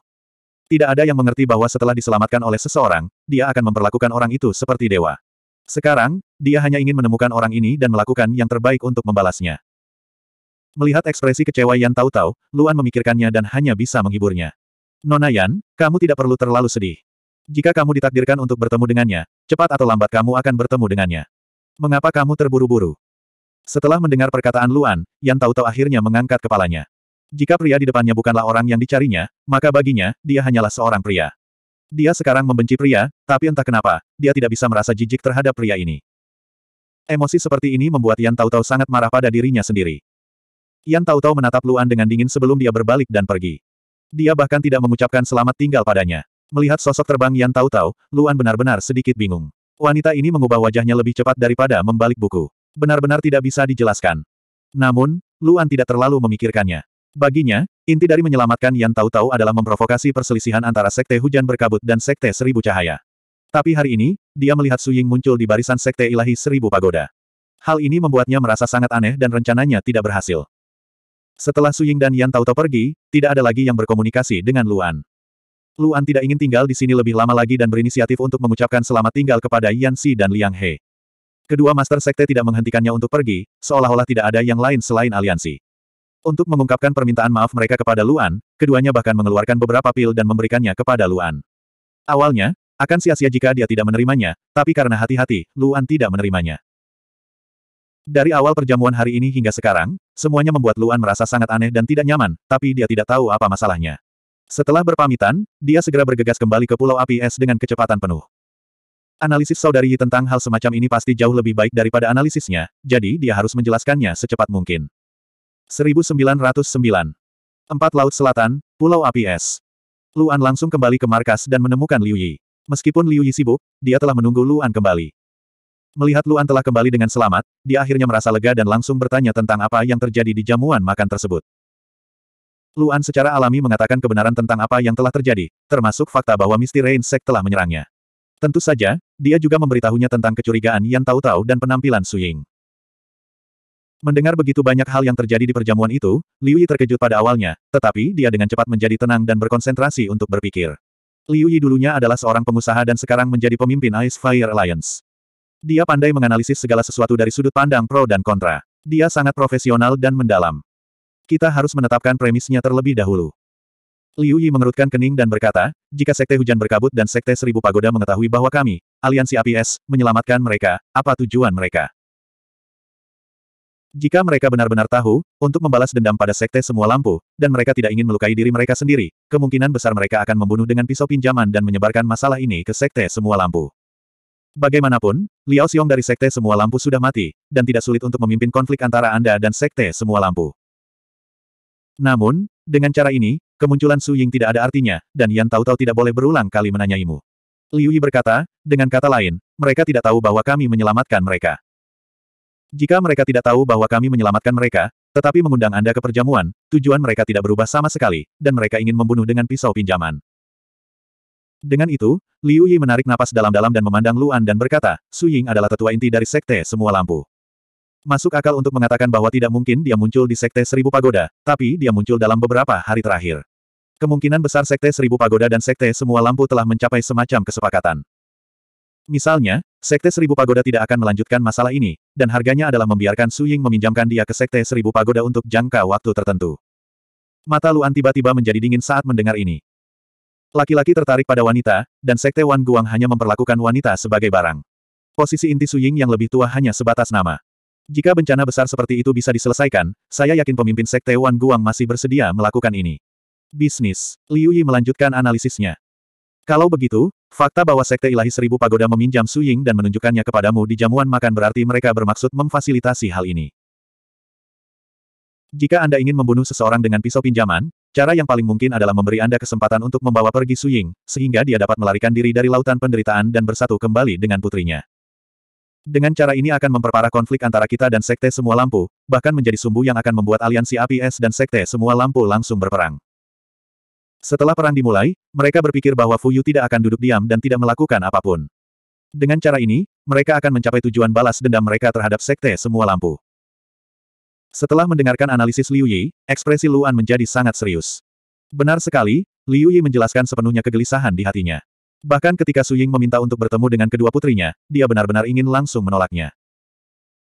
Tidak ada yang mengerti bahwa setelah diselamatkan oleh seseorang, dia akan memperlakukan orang itu seperti dewa. Sekarang, dia hanya ingin menemukan orang ini dan melakukan yang terbaik untuk membalasnya. Melihat ekspresi kecewa Yan tahu-tahu, Luan memikirkannya dan hanya bisa menghiburnya. Nona Yan, kamu tidak perlu terlalu sedih. Jika kamu ditakdirkan untuk bertemu dengannya, cepat atau lambat kamu akan bertemu dengannya. Mengapa kamu terburu-buru? Setelah mendengar perkataan Luan, Yan Tautau akhirnya mengangkat kepalanya. Jika pria di depannya bukanlah orang yang dicarinya, maka baginya, dia hanyalah seorang pria. Dia sekarang membenci pria, tapi entah kenapa, dia tidak bisa merasa jijik terhadap pria ini. Emosi seperti ini membuat Yan Tautau sangat marah pada dirinya sendiri. Yan Tautau menatap Luan dengan dingin sebelum dia berbalik dan pergi. Dia bahkan tidak mengucapkan selamat tinggal padanya. Melihat sosok terbang Yan Tautau, Luan benar-benar sedikit bingung. Wanita ini mengubah wajahnya lebih cepat daripada membalik buku benar-benar tidak bisa dijelaskan. Namun, Luan tidak terlalu memikirkannya. Baginya, inti dari menyelamatkan Yan tahu-tahu adalah memprovokasi perselisihan antara Sekte Hujan Berkabut dan Sekte Seribu Cahaya. Tapi hari ini, dia melihat Suying muncul di barisan Sekte Ilahi Seribu Pagoda. Hal ini membuatnya merasa sangat aneh dan rencananya tidak berhasil. Setelah Suying dan Yan Tao-tao pergi, tidak ada lagi yang berkomunikasi dengan Luan. Luan tidak ingin tinggal di sini lebih lama lagi dan berinisiatif untuk mengucapkan selamat tinggal kepada Yan Si dan Liang He. Kedua Master Sekte tidak menghentikannya untuk pergi, seolah-olah tidak ada yang lain selain aliansi. Untuk mengungkapkan permintaan maaf mereka kepada Luan, keduanya bahkan mengeluarkan beberapa pil dan memberikannya kepada Luan. Awalnya, akan sia-sia jika dia tidak menerimanya, tapi karena hati-hati, Luan tidak menerimanya. Dari awal perjamuan hari ini hingga sekarang, semuanya membuat Luan merasa sangat aneh dan tidak nyaman, tapi dia tidak tahu apa masalahnya. Setelah berpamitan, dia segera bergegas kembali ke Pulau Api Es dengan kecepatan penuh. Analisis saudari Yi tentang hal semacam ini pasti jauh lebih baik daripada analisisnya, jadi dia harus menjelaskannya secepat mungkin. 1909 Empat Laut Selatan, Pulau Api Es Luan langsung kembali ke markas dan menemukan Liu Yi. Meskipun Liu Yi sibuk, dia telah menunggu Luan kembali. Melihat Luan telah kembali dengan selamat, dia akhirnya merasa lega dan langsung bertanya tentang apa yang terjadi di jamuan makan tersebut. Luan secara alami mengatakan kebenaran tentang apa yang telah terjadi, termasuk fakta bahwa Misty Rain Sect telah menyerangnya. Tentu saja, dia juga memberitahunya tentang kecurigaan yang tahu-tahu dan penampilan Su Ying. Mendengar begitu banyak hal yang terjadi di perjamuan itu, Liu Yi terkejut pada awalnya, tetapi dia dengan cepat menjadi tenang dan berkonsentrasi untuk berpikir. Liu Yi dulunya adalah seorang pengusaha dan sekarang menjadi pemimpin Ice Fire Alliance. Dia pandai menganalisis segala sesuatu dari sudut pandang pro dan kontra. Dia sangat profesional dan mendalam. Kita harus menetapkan premisnya terlebih dahulu. Liu Yi mengerutkan kening dan berkata, jika Sekte Hujan Berkabut dan Sekte Seribu Pagoda mengetahui bahwa kami, aliansi APS, menyelamatkan mereka, apa tujuan mereka? Jika mereka benar-benar tahu, untuk membalas dendam pada sekte semua lampu, dan mereka tidak ingin melukai diri mereka sendiri, kemungkinan besar mereka akan membunuh dengan pisau pinjaman dan menyebarkan masalah ini ke sekte semua lampu. Bagaimanapun, Liao Xiong dari sekte semua lampu sudah mati, dan tidak sulit untuk memimpin konflik antara Anda dan sekte semua lampu. Namun, dengan cara ini, kemunculan Su Ying tidak ada artinya, dan Yan tahu-tahu tidak boleh berulang kali menanyaimu. Liu Yi berkata, dengan kata lain, mereka tidak tahu bahwa kami menyelamatkan mereka. Jika mereka tidak tahu bahwa kami menyelamatkan mereka, tetapi mengundang Anda ke perjamuan, tujuan mereka tidak berubah sama sekali, dan mereka ingin membunuh dengan pisau pinjaman. Dengan itu, Liu Yi menarik napas dalam-dalam dan memandang Luan dan berkata, Su Ying adalah tetua inti dari sekte semua lampu. Masuk akal untuk mengatakan bahwa tidak mungkin dia muncul di Sekte Seribu Pagoda, tapi dia muncul dalam beberapa hari terakhir. Kemungkinan besar Sekte Seribu Pagoda dan Sekte Semua Lampu telah mencapai semacam kesepakatan. Misalnya, Sekte Seribu Pagoda tidak akan melanjutkan masalah ini, dan harganya adalah membiarkan Su Ying meminjamkan dia ke Sekte Seribu Pagoda untuk jangka waktu tertentu. Mata Luan tiba-tiba menjadi dingin saat mendengar ini. Laki-laki tertarik pada wanita, dan Sekte Wan Guang hanya memperlakukan wanita sebagai barang. Posisi inti Su Ying yang lebih tua hanya sebatas nama. Jika bencana besar seperti itu bisa diselesaikan, saya yakin pemimpin Sekte Wan Guang masih bersedia melakukan ini. Bisnis. Liu Yi melanjutkan analisisnya. Kalau begitu, fakta bahwa Sekte Ilahi Seribu Pagoda meminjam Su Ying dan menunjukkannya kepadamu di jamuan makan berarti mereka bermaksud memfasilitasi hal ini. Jika Anda ingin membunuh seseorang dengan pisau pinjaman, cara yang paling mungkin adalah memberi Anda kesempatan untuk membawa pergi Su Ying, sehingga dia dapat melarikan diri dari lautan penderitaan dan bersatu kembali dengan putrinya. Dengan cara ini akan memperparah konflik antara kita dan Sekte Semua Lampu, bahkan menjadi sumbu yang akan membuat aliansi APS dan Sekte Semua Lampu langsung berperang. Setelah perang dimulai, mereka berpikir bahwa Fuyu tidak akan duduk diam dan tidak melakukan apapun. Dengan cara ini, mereka akan mencapai tujuan balas dendam mereka terhadap Sekte Semua Lampu. Setelah mendengarkan analisis Liu Yi, ekspresi Luan menjadi sangat serius. Benar sekali, Liu Yi menjelaskan sepenuhnya kegelisahan di hatinya. Bahkan ketika Su Ying meminta untuk bertemu dengan kedua putrinya, dia benar-benar ingin langsung menolaknya.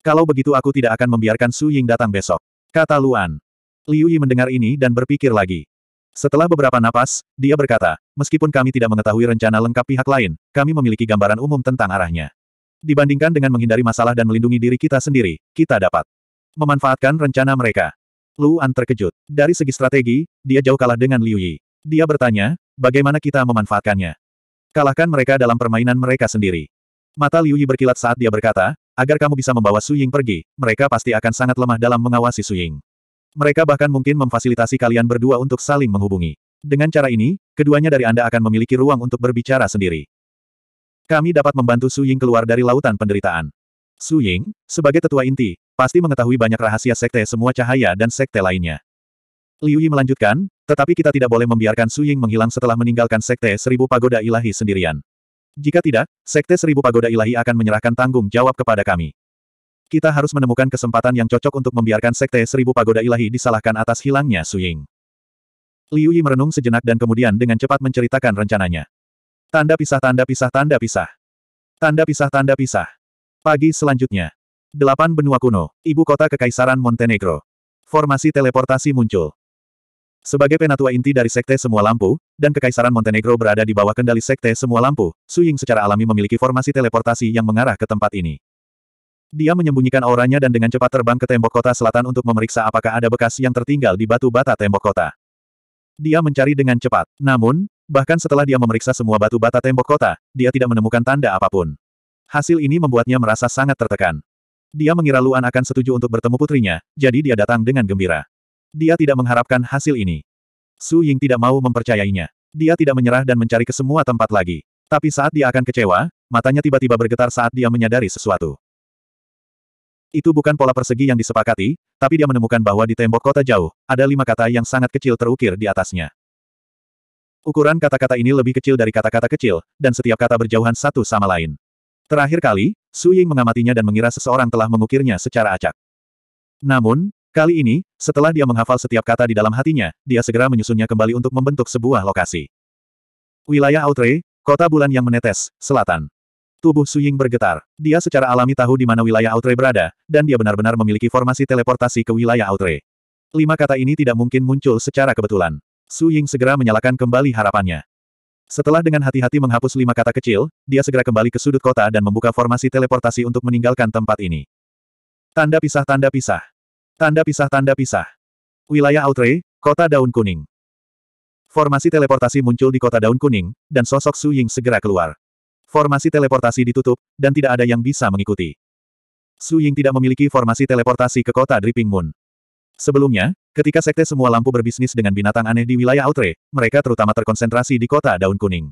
Kalau begitu aku tidak akan membiarkan Su Ying datang besok, kata Luan. Liu Yi mendengar ini dan berpikir lagi. Setelah beberapa napas, dia berkata, meskipun kami tidak mengetahui rencana lengkap pihak lain, kami memiliki gambaran umum tentang arahnya. Dibandingkan dengan menghindari masalah dan melindungi diri kita sendiri, kita dapat memanfaatkan rencana mereka. Luan terkejut. Dari segi strategi, dia jauh kalah dengan Liu Yi. Dia bertanya, bagaimana kita memanfaatkannya? Kalahkan mereka dalam permainan mereka sendiri. Mata Liu Yi berkilat saat dia berkata, agar kamu bisa membawa Su Ying pergi, mereka pasti akan sangat lemah dalam mengawasi Su Ying. Mereka bahkan mungkin memfasilitasi kalian berdua untuk saling menghubungi. Dengan cara ini, keduanya dari Anda akan memiliki ruang untuk berbicara sendiri. Kami dapat membantu Su Ying keluar dari lautan penderitaan. Su Ying, sebagai tetua inti, pasti mengetahui banyak rahasia sekte semua cahaya dan sekte lainnya. Liu Yi melanjutkan, tetapi kita tidak boleh membiarkan Su Ying menghilang setelah meninggalkan Sekte Seribu Pagoda Ilahi sendirian. Jika tidak, Sekte Seribu Pagoda Ilahi akan menyerahkan tanggung jawab kepada kami. Kita harus menemukan kesempatan yang cocok untuk membiarkan Sekte Seribu Pagoda Ilahi disalahkan atas hilangnya Su Ying. Liu Yi merenung sejenak dan kemudian dengan cepat menceritakan rencananya. Tanda pisah tanda pisah tanda pisah. Tanda pisah tanda pisah. Pagi selanjutnya. Delapan benua kuno, ibu kota kekaisaran Montenegro. Formasi teleportasi muncul. Sebagai penatua inti dari Sekte Semua Lampu, dan Kekaisaran Montenegro berada di bawah kendali Sekte Semua Lampu, Su Ying secara alami memiliki formasi teleportasi yang mengarah ke tempat ini. Dia menyembunyikan auranya dan dengan cepat terbang ke tembok kota selatan untuk memeriksa apakah ada bekas yang tertinggal di batu bata tembok kota. Dia mencari dengan cepat, namun, bahkan setelah dia memeriksa semua batu bata tembok kota, dia tidak menemukan tanda apapun. Hasil ini membuatnya merasa sangat tertekan. Dia mengira Luan akan setuju untuk bertemu putrinya, jadi dia datang dengan gembira. Dia tidak mengharapkan hasil ini. Su Ying tidak mau mempercayainya. Dia tidak menyerah dan mencari ke semua tempat lagi. Tapi saat dia akan kecewa, matanya tiba-tiba bergetar saat dia menyadari sesuatu. Itu bukan pola persegi yang disepakati, tapi dia menemukan bahwa di tembok kota jauh, ada lima kata yang sangat kecil terukir di atasnya. Ukuran kata-kata ini lebih kecil dari kata-kata kecil, dan setiap kata berjauhan satu sama lain. Terakhir kali, Su Ying mengamatinya dan mengira seseorang telah mengukirnya secara acak. Namun, Kali ini, setelah dia menghafal setiap kata di dalam hatinya, dia segera menyusunnya kembali untuk membentuk sebuah lokasi. Wilayah Outre, kota bulan yang menetes, selatan. Tubuh Suying bergetar. Dia secara alami tahu di mana wilayah Outre berada, dan dia benar-benar memiliki formasi teleportasi ke wilayah Outre. Lima kata ini tidak mungkin muncul secara kebetulan. Suying segera menyalakan kembali harapannya. Setelah dengan hati-hati menghapus lima kata kecil, dia segera kembali ke sudut kota dan membuka formasi teleportasi untuk meninggalkan tempat ini. Tanda pisah-tanda pisah. Tanda pisah-tanda pisah. Wilayah Outre, Kota Daun Kuning. Formasi teleportasi muncul di Kota Daun Kuning, dan sosok Su Ying segera keluar. Formasi teleportasi ditutup, dan tidak ada yang bisa mengikuti. Su Ying tidak memiliki formasi teleportasi ke kota Dripping Moon. Sebelumnya, ketika sekte semua lampu berbisnis dengan binatang aneh di wilayah Outre, mereka terutama terkonsentrasi di kota Daun Kuning.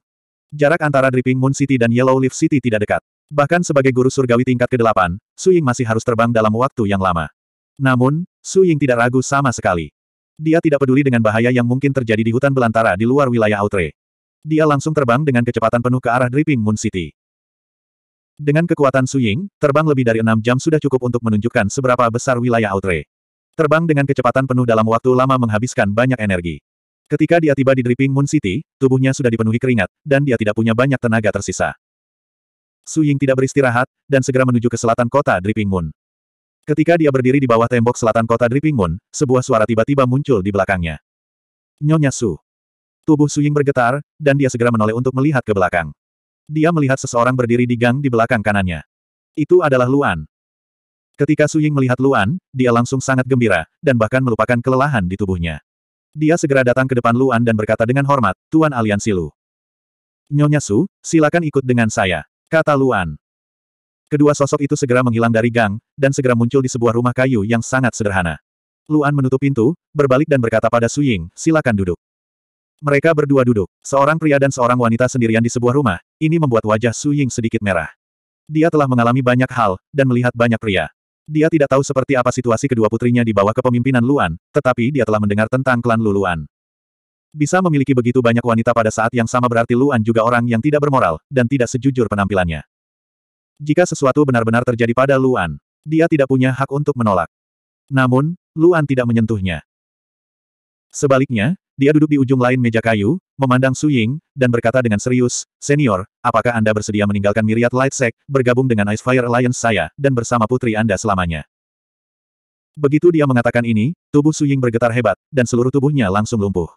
Jarak antara Dripping Moon City dan Yellow Leaf City tidak dekat. Bahkan sebagai guru surgawi tingkat ke-8, Su Ying masih harus terbang dalam waktu yang lama. Namun, Su Ying tidak ragu sama sekali. Dia tidak peduli dengan bahaya yang mungkin terjadi di hutan belantara di luar wilayah Outre. Dia langsung terbang dengan kecepatan penuh ke arah Dripping Moon City. Dengan kekuatan Su Ying, terbang lebih dari enam jam sudah cukup untuk menunjukkan seberapa besar wilayah Outre. Terbang dengan kecepatan penuh dalam waktu lama menghabiskan banyak energi. Ketika dia tiba di Dripping Moon City, tubuhnya sudah dipenuhi keringat, dan dia tidak punya banyak tenaga tersisa. Su Ying tidak beristirahat, dan segera menuju ke selatan kota Dripping Moon. Ketika dia berdiri di bawah tembok selatan kota Dripping Moon, sebuah suara tiba-tiba muncul di belakangnya. Nyonya Su. Tubuh Su Ying bergetar, dan dia segera menoleh untuk melihat ke belakang. Dia melihat seseorang berdiri di gang di belakang kanannya. Itu adalah Luan. Ketika Su Ying melihat Luan, dia langsung sangat gembira, dan bahkan melupakan kelelahan di tubuhnya. Dia segera datang ke depan Luan dan berkata dengan hormat, Tuan Aliansi Lu. Nyonya Su, silakan ikut dengan saya, kata Luan. Kedua sosok itu segera menghilang dari gang, dan segera muncul di sebuah rumah kayu yang sangat sederhana. Luan menutup pintu, berbalik dan berkata pada Su Ying, silakan duduk. Mereka berdua duduk, seorang pria dan seorang wanita sendirian di sebuah rumah, ini membuat wajah Su Ying sedikit merah. Dia telah mengalami banyak hal, dan melihat banyak pria. Dia tidak tahu seperti apa situasi kedua putrinya di bawah kepemimpinan Luan, tetapi dia telah mendengar tentang klan Luluan. Bisa memiliki begitu banyak wanita pada saat yang sama berarti Luan juga orang yang tidak bermoral, dan tidak sejujur penampilannya. Jika sesuatu benar-benar terjadi pada Luan, dia tidak punya hak untuk menolak. Namun, Luan tidak menyentuhnya. Sebaliknya, dia duduk di ujung lain meja kayu, memandang Su Ying, dan berkata dengan serius, Senior, apakah Anda bersedia meninggalkan Myriad Lightsec, bergabung dengan Ice Fire Alliance saya, dan bersama putri Anda selamanya? Begitu dia mengatakan ini, tubuh Su Ying bergetar hebat, dan seluruh tubuhnya langsung lumpuh.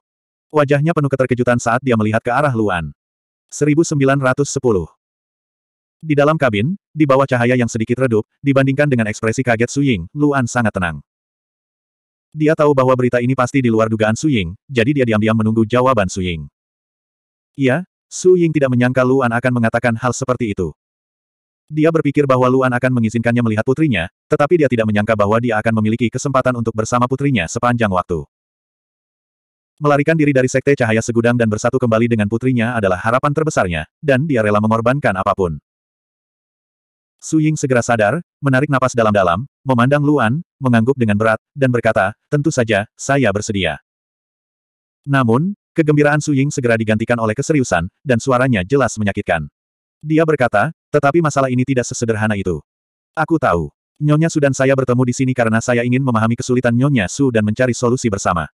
Wajahnya penuh keterkejutan saat dia melihat ke arah Luan. 1910 di dalam kabin, di bawah cahaya yang sedikit redup, dibandingkan dengan ekspresi kaget Su Ying, Luan sangat tenang. Dia tahu bahwa berita ini pasti di luar dugaan Su Ying, jadi dia diam-diam menunggu jawaban Su Ying. Iya, Su Ying tidak menyangka Luan akan mengatakan hal seperti itu. Dia berpikir bahwa Luan akan mengizinkannya melihat putrinya, tetapi dia tidak menyangka bahwa dia akan memiliki kesempatan untuk bersama putrinya sepanjang waktu. Melarikan diri dari Sekte Cahaya Segudang dan bersatu kembali dengan putrinya adalah harapan terbesarnya, dan dia rela mengorbankan apapun. Su Ying segera sadar, menarik napas dalam-dalam, memandang Luan, mengangguk dengan berat, dan berkata, tentu saja, saya bersedia. Namun, kegembiraan Su Ying segera digantikan oleh keseriusan, dan suaranya jelas menyakitkan. Dia berkata, tetapi masalah ini tidak sesederhana itu. Aku tahu. Nyonya Su dan saya bertemu di sini karena saya ingin memahami kesulitan Nyonya Su dan mencari solusi bersama.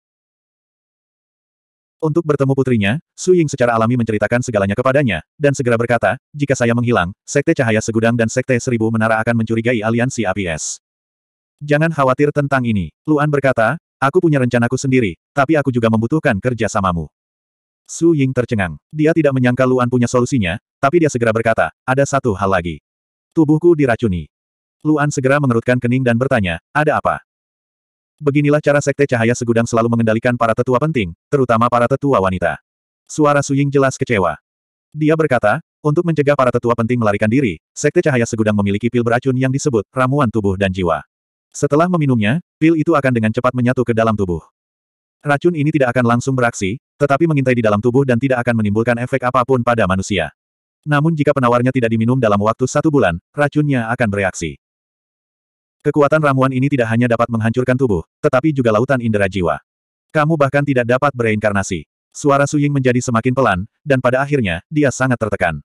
Untuk bertemu putrinya, Su Ying secara alami menceritakan segalanya kepadanya, dan segera berkata, jika saya menghilang, Sekte Cahaya Segudang dan Sekte Seribu Menara akan mencurigai aliansi APS. Jangan khawatir tentang ini. Luan berkata, aku punya rencanaku sendiri, tapi aku juga membutuhkan kerjasamamu. Su Ying tercengang. Dia tidak menyangka Luan punya solusinya, tapi dia segera berkata, ada satu hal lagi. Tubuhku diracuni. Luan segera mengerutkan kening dan bertanya, ada apa? Beginilah cara Sekte Cahaya Segudang selalu mengendalikan para tetua penting, terutama para tetua wanita. Suara Suying jelas kecewa. Dia berkata, untuk mencegah para tetua penting melarikan diri, Sekte Cahaya Segudang memiliki pil beracun yang disebut ramuan tubuh dan jiwa. Setelah meminumnya, pil itu akan dengan cepat menyatu ke dalam tubuh. Racun ini tidak akan langsung beraksi, tetapi mengintai di dalam tubuh dan tidak akan menimbulkan efek apapun pada manusia. Namun jika penawarnya tidak diminum dalam waktu satu bulan, racunnya akan bereaksi. Kekuatan ramuan ini tidak hanya dapat menghancurkan tubuh, tetapi juga lautan indera jiwa. Kamu bahkan tidak dapat bereinkarnasi. Suara Suying menjadi semakin pelan, dan pada akhirnya, dia sangat tertekan.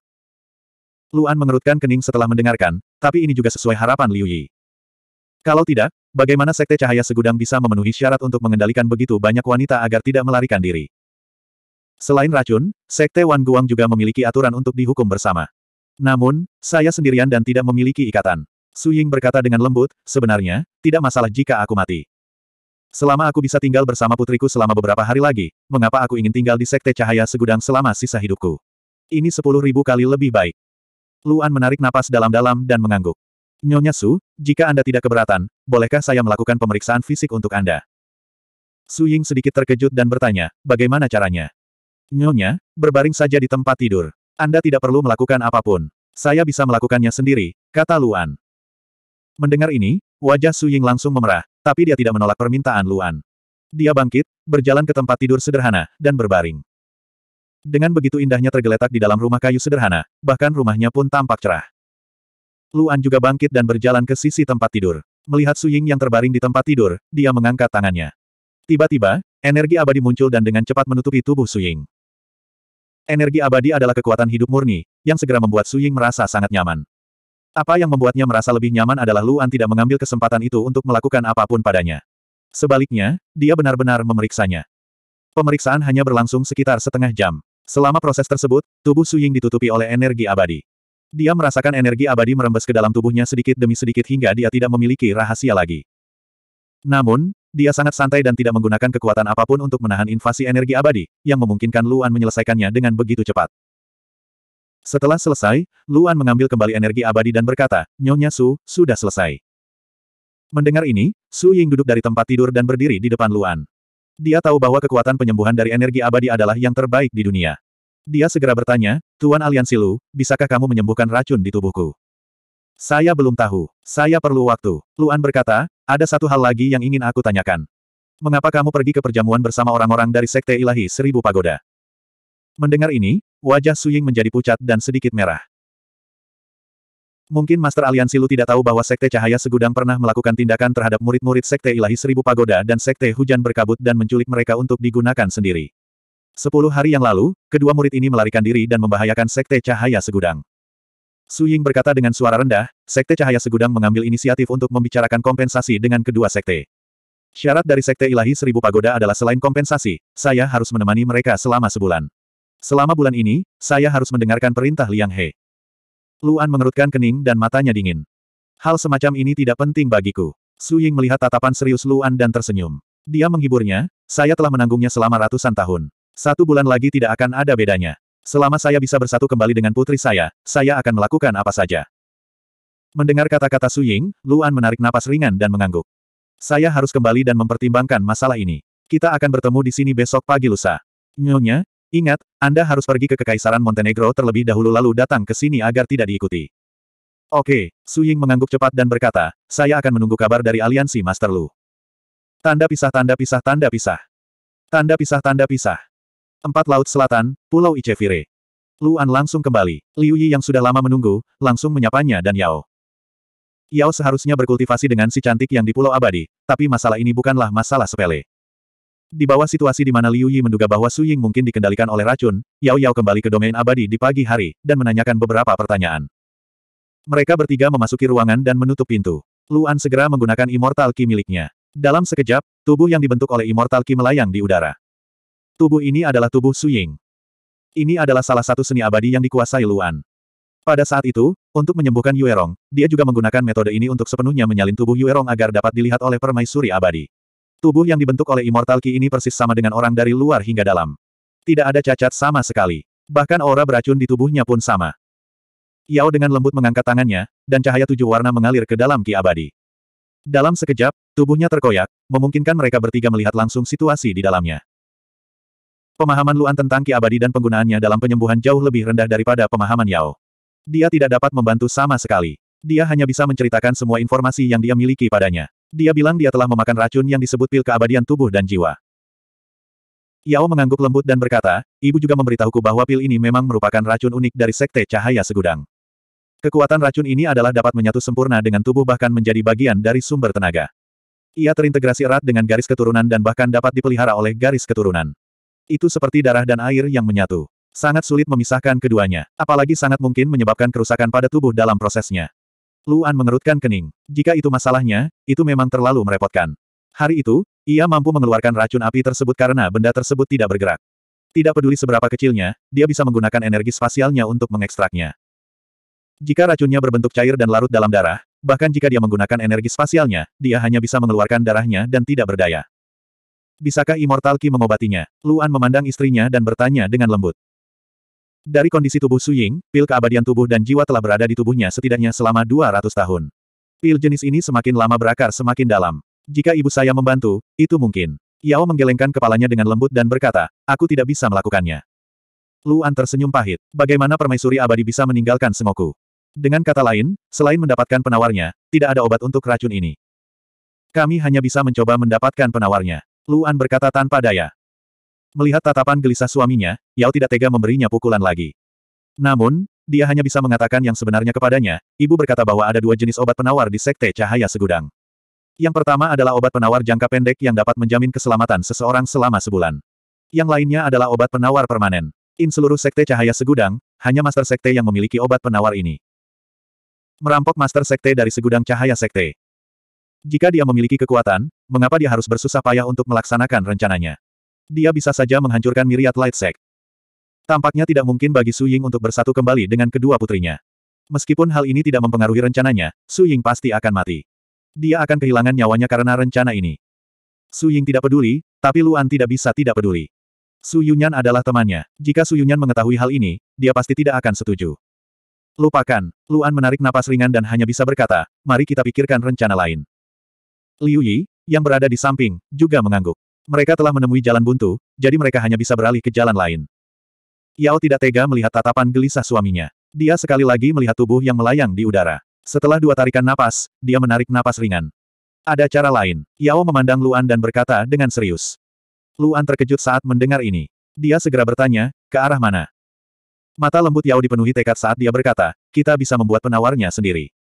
Luan mengerutkan kening setelah mendengarkan, tapi ini juga sesuai harapan Liu Yi. Kalau tidak, bagaimana Sekte Cahaya Segudang bisa memenuhi syarat untuk mengendalikan begitu banyak wanita agar tidak melarikan diri? Selain racun, Sekte Wan Guang juga memiliki aturan untuk dihukum bersama. Namun, saya sendirian dan tidak memiliki ikatan. Su Ying berkata dengan lembut, sebenarnya, tidak masalah jika aku mati. Selama aku bisa tinggal bersama putriku selama beberapa hari lagi, mengapa aku ingin tinggal di Sekte Cahaya Segudang selama sisa hidupku? Ini sepuluh ribu kali lebih baik. Luan menarik napas dalam-dalam dan mengangguk. Nyonya Su, jika Anda tidak keberatan, bolehkah saya melakukan pemeriksaan fisik untuk Anda? Su Ying sedikit terkejut dan bertanya, bagaimana caranya? Nyonya, berbaring saja di tempat tidur. Anda tidak perlu melakukan apapun. Saya bisa melakukannya sendiri, kata Luan. Mendengar ini, wajah Su Ying langsung memerah, tapi dia tidak menolak permintaan Luan. Dia bangkit, berjalan ke tempat tidur sederhana, dan berbaring. Dengan begitu indahnya tergeletak di dalam rumah kayu sederhana, bahkan rumahnya pun tampak cerah. Luan juga bangkit dan berjalan ke sisi tempat tidur. Melihat Su Ying yang terbaring di tempat tidur, dia mengangkat tangannya. Tiba-tiba, energi abadi muncul dan dengan cepat menutupi tubuh Su Ying. Energi abadi adalah kekuatan hidup murni, yang segera membuat Su Ying merasa sangat nyaman. Apa yang membuatnya merasa lebih nyaman adalah Luan tidak mengambil kesempatan itu untuk melakukan apapun padanya. Sebaliknya, dia benar-benar memeriksanya. Pemeriksaan hanya berlangsung sekitar setengah jam. Selama proses tersebut, tubuh Suying ditutupi oleh energi abadi. Dia merasakan energi abadi merembes ke dalam tubuhnya sedikit demi sedikit hingga dia tidak memiliki rahasia lagi. Namun, dia sangat santai dan tidak menggunakan kekuatan apapun untuk menahan invasi energi abadi, yang memungkinkan Luan menyelesaikannya dengan begitu cepat. Setelah selesai, Luan mengambil kembali energi abadi dan berkata, Nyonya Su, sudah selesai. Mendengar ini, Su Ying duduk dari tempat tidur dan berdiri di depan Luan. Dia tahu bahwa kekuatan penyembuhan dari energi abadi adalah yang terbaik di dunia. Dia segera bertanya, Tuan Aliansi Lu, bisakah kamu menyembuhkan racun di tubuhku? Saya belum tahu. Saya perlu waktu. Luan berkata, ada satu hal lagi yang ingin aku tanyakan. Mengapa kamu pergi ke perjamuan bersama orang-orang dari Sekte Ilahi Seribu Pagoda? Mendengar ini, Wajah Suying menjadi pucat dan sedikit merah. Mungkin Master Aliansi Lu tidak tahu bahwa Sekte Cahaya Segudang pernah melakukan tindakan terhadap murid-murid Sekte Ilahi Seribu Pagoda dan Sekte Hujan Berkabut dan menculik mereka untuk digunakan sendiri. Sepuluh hari yang lalu, kedua murid ini melarikan diri dan membahayakan Sekte Cahaya Segudang. Su Ying berkata dengan suara rendah, Sekte Cahaya Segudang mengambil inisiatif untuk membicarakan kompensasi dengan kedua Sekte. Syarat dari Sekte Ilahi Seribu Pagoda adalah selain kompensasi, saya harus menemani mereka selama sebulan. Selama bulan ini, saya harus mendengarkan perintah Liang He. Luan mengerutkan kening dan matanya dingin. Hal semacam ini tidak penting bagiku. Su Ying melihat tatapan serius Luan dan tersenyum. Dia menghiburnya, saya telah menanggungnya selama ratusan tahun. Satu bulan lagi tidak akan ada bedanya. Selama saya bisa bersatu kembali dengan putri saya, saya akan melakukan apa saja. Mendengar kata-kata Su Ying, Luan menarik napas ringan dan mengangguk. Saya harus kembali dan mempertimbangkan masalah ini. Kita akan bertemu di sini besok pagi lusa. Nyonya, Ingat, Anda harus pergi ke Kekaisaran Montenegro terlebih dahulu lalu datang ke sini agar tidak diikuti. Oke, Su Ying mengangguk cepat dan berkata, saya akan menunggu kabar dari aliansi Master Lu. Tanda pisah tanda pisah tanda pisah. Tanda pisah tanda pisah. Empat Laut Selatan, Pulau Icevire. Luan langsung kembali. Liu Yi yang sudah lama menunggu, langsung menyapanya dan Yao. Yao seharusnya berkultivasi dengan si cantik yang di Pulau Abadi, tapi masalah ini bukanlah masalah sepele. Di bawah situasi di mana Liu Yi menduga bahwa Su Ying mungkin dikendalikan oleh racun, Yao Yao kembali ke domain abadi di pagi hari, dan menanyakan beberapa pertanyaan. Mereka bertiga memasuki ruangan dan menutup pintu. Luan segera menggunakan Immortal Ki miliknya. Dalam sekejap, tubuh yang dibentuk oleh Immortal Ki melayang di udara. Tubuh ini adalah tubuh Su Ying. Ini adalah salah satu seni abadi yang dikuasai Luan. Pada saat itu, untuk menyembuhkan Yuerong, dia juga menggunakan metode ini untuk sepenuhnya menyalin tubuh Yuerong agar dapat dilihat oleh permaisuri abadi. Tubuh yang dibentuk oleh Immortal Ki ini persis sama dengan orang dari luar hingga dalam. Tidak ada cacat sama sekali. Bahkan aura beracun di tubuhnya pun sama. Yao dengan lembut mengangkat tangannya, dan cahaya tujuh warna mengalir ke dalam Ki Abadi. Dalam sekejap, tubuhnya terkoyak, memungkinkan mereka bertiga melihat langsung situasi di dalamnya. Pemahaman Luan tentang Ki Abadi dan penggunaannya dalam penyembuhan jauh lebih rendah daripada pemahaman Yao. Dia tidak dapat membantu sama sekali. Dia hanya bisa menceritakan semua informasi yang dia miliki padanya. Dia bilang dia telah memakan racun yang disebut pil keabadian tubuh dan jiwa. Yao mengangguk lembut dan berkata, ibu juga memberitahuku bahwa pil ini memang merupakan racun unik dari Sekte Cahaya Segudang. Kekuatan racun ini adalah dapat menyatu sempurna dengan tubuh bahkan menjadi bagian dari sumber tenaga. Ia terintegrasi erat dengan garis keturunan dan bahkan dapat dipelihara oleh garis keturunan. Itu seperti darah dan air yang menyatu. Sangat sulit memisahkan keduanya, apalagi sangat mungkin menyebabkan kerusakan pada tubuh dalam prosesnya. Luan mengerutkan kening. Jika itu masalahnya, itu memang terlalu merepotkan. Hari itu, ia mampu mengeluarkan racun api tersebut karena benda tersebut tidak bergerak. Tidak peduli seberapa kecilnya, dia bisa menggunakan energi spasialnya untuk mengekstraknya. Jika racunnya berbentuk cair dan larut dalam darah, bahkan jika dia menggunakan energi spasialnya, dia hanya bisa mengeluarkan darahnya dan tidak berdaya. Bisakah Immortal Ki mengobatinya? Luan memandang istrinya dan bertanya dengan lembut. Dari kondisi tubuh Suying, pil keabadian tubuh dan jiwa telah berada di tubuhnya setidaknya selama 200 tahun. Pil jenis ini semakin lama berakar semakin dalam. Jika ibu saya membantu, itu mungkin. Yao menggelengkan kepalanya dengan lembut dan berkata, aku tidak bisa melakukannya. Luan tersenyum pahit. Bagaimana permaisuri abadi bisa meninggalkan semoku? Dengan kata lain, selain mendapatkan penawarnya, tidak ada obat untuk racun ini. Kami hanya bisa mencoba mendapatkan penawarnya. Luan berkata tanpa daya. Melihat tatapan gelisah suaminya, Yao tidak tega memberinya pukulan lagi. Namun, dia hanya bisa mengatakan yang sebenarnya kepadanya, ibu berkata bahwa ada dua jenis obat penawar di Sekte Cahaya Segudang. Yang pertama adalah obat penawar jangka pendek yang dapat menjamin keselamatan seseorang selama sebulan. Yang lainnya adalah obat penawar permanen. In seluruh Sekte Cahaya Segudang, hanya Master Sekte yang memiliki obat penawar ini. Merampok Master Sekte dari Segudang Cahaya Sekte. Jika dia memiliki kekuatan, mengapa dia harus bersusah payah untuk melaksanakan rencananya? dia bisa saja menghancurkan miriat Light Sect. Tampaknya tidak mungkin bagi Su Ying untuk bersatu kembali dengan kedua putrinya. Meskipun hal ini tidak mempengaruhi rencananya, Su Ying pasti akan mati. Dia akan kehilangan nyawanya karena rencana ini. Su Ying tidak peduli, tapi Luan tidak bisa tidak peduli. Su Yunyan adalah temannya. Jika Su Yunyan mengetahui hal ini, dia pasti tidak akan setuju. Lupakan, Luan menarik napas ringan dan hanya bisa berkata, mari kita pikirkan rencana lain. Liu Yi, yang berada di samping, juga mengangguk. Mereka telah menemui jalan buntu, jadi mereka hanya bisa beralih ke jalan lain. Yao tidak tega melihat tatapan gelisah suaminya. Dia sekali lagi melihat tubuh yang melayang di udara. Setelah dua tarikan napas, dia menarik napas ringan. Ada cara lain. Yao memandang Luan dan berkata dengan serius. Luan terkejut saat mendengar ini. Dia segera bertanya, ke arah mana? Mata lembut Yao dipenuhi tekad saat dia berkata, kita bisa membuat penawarnya sendiri.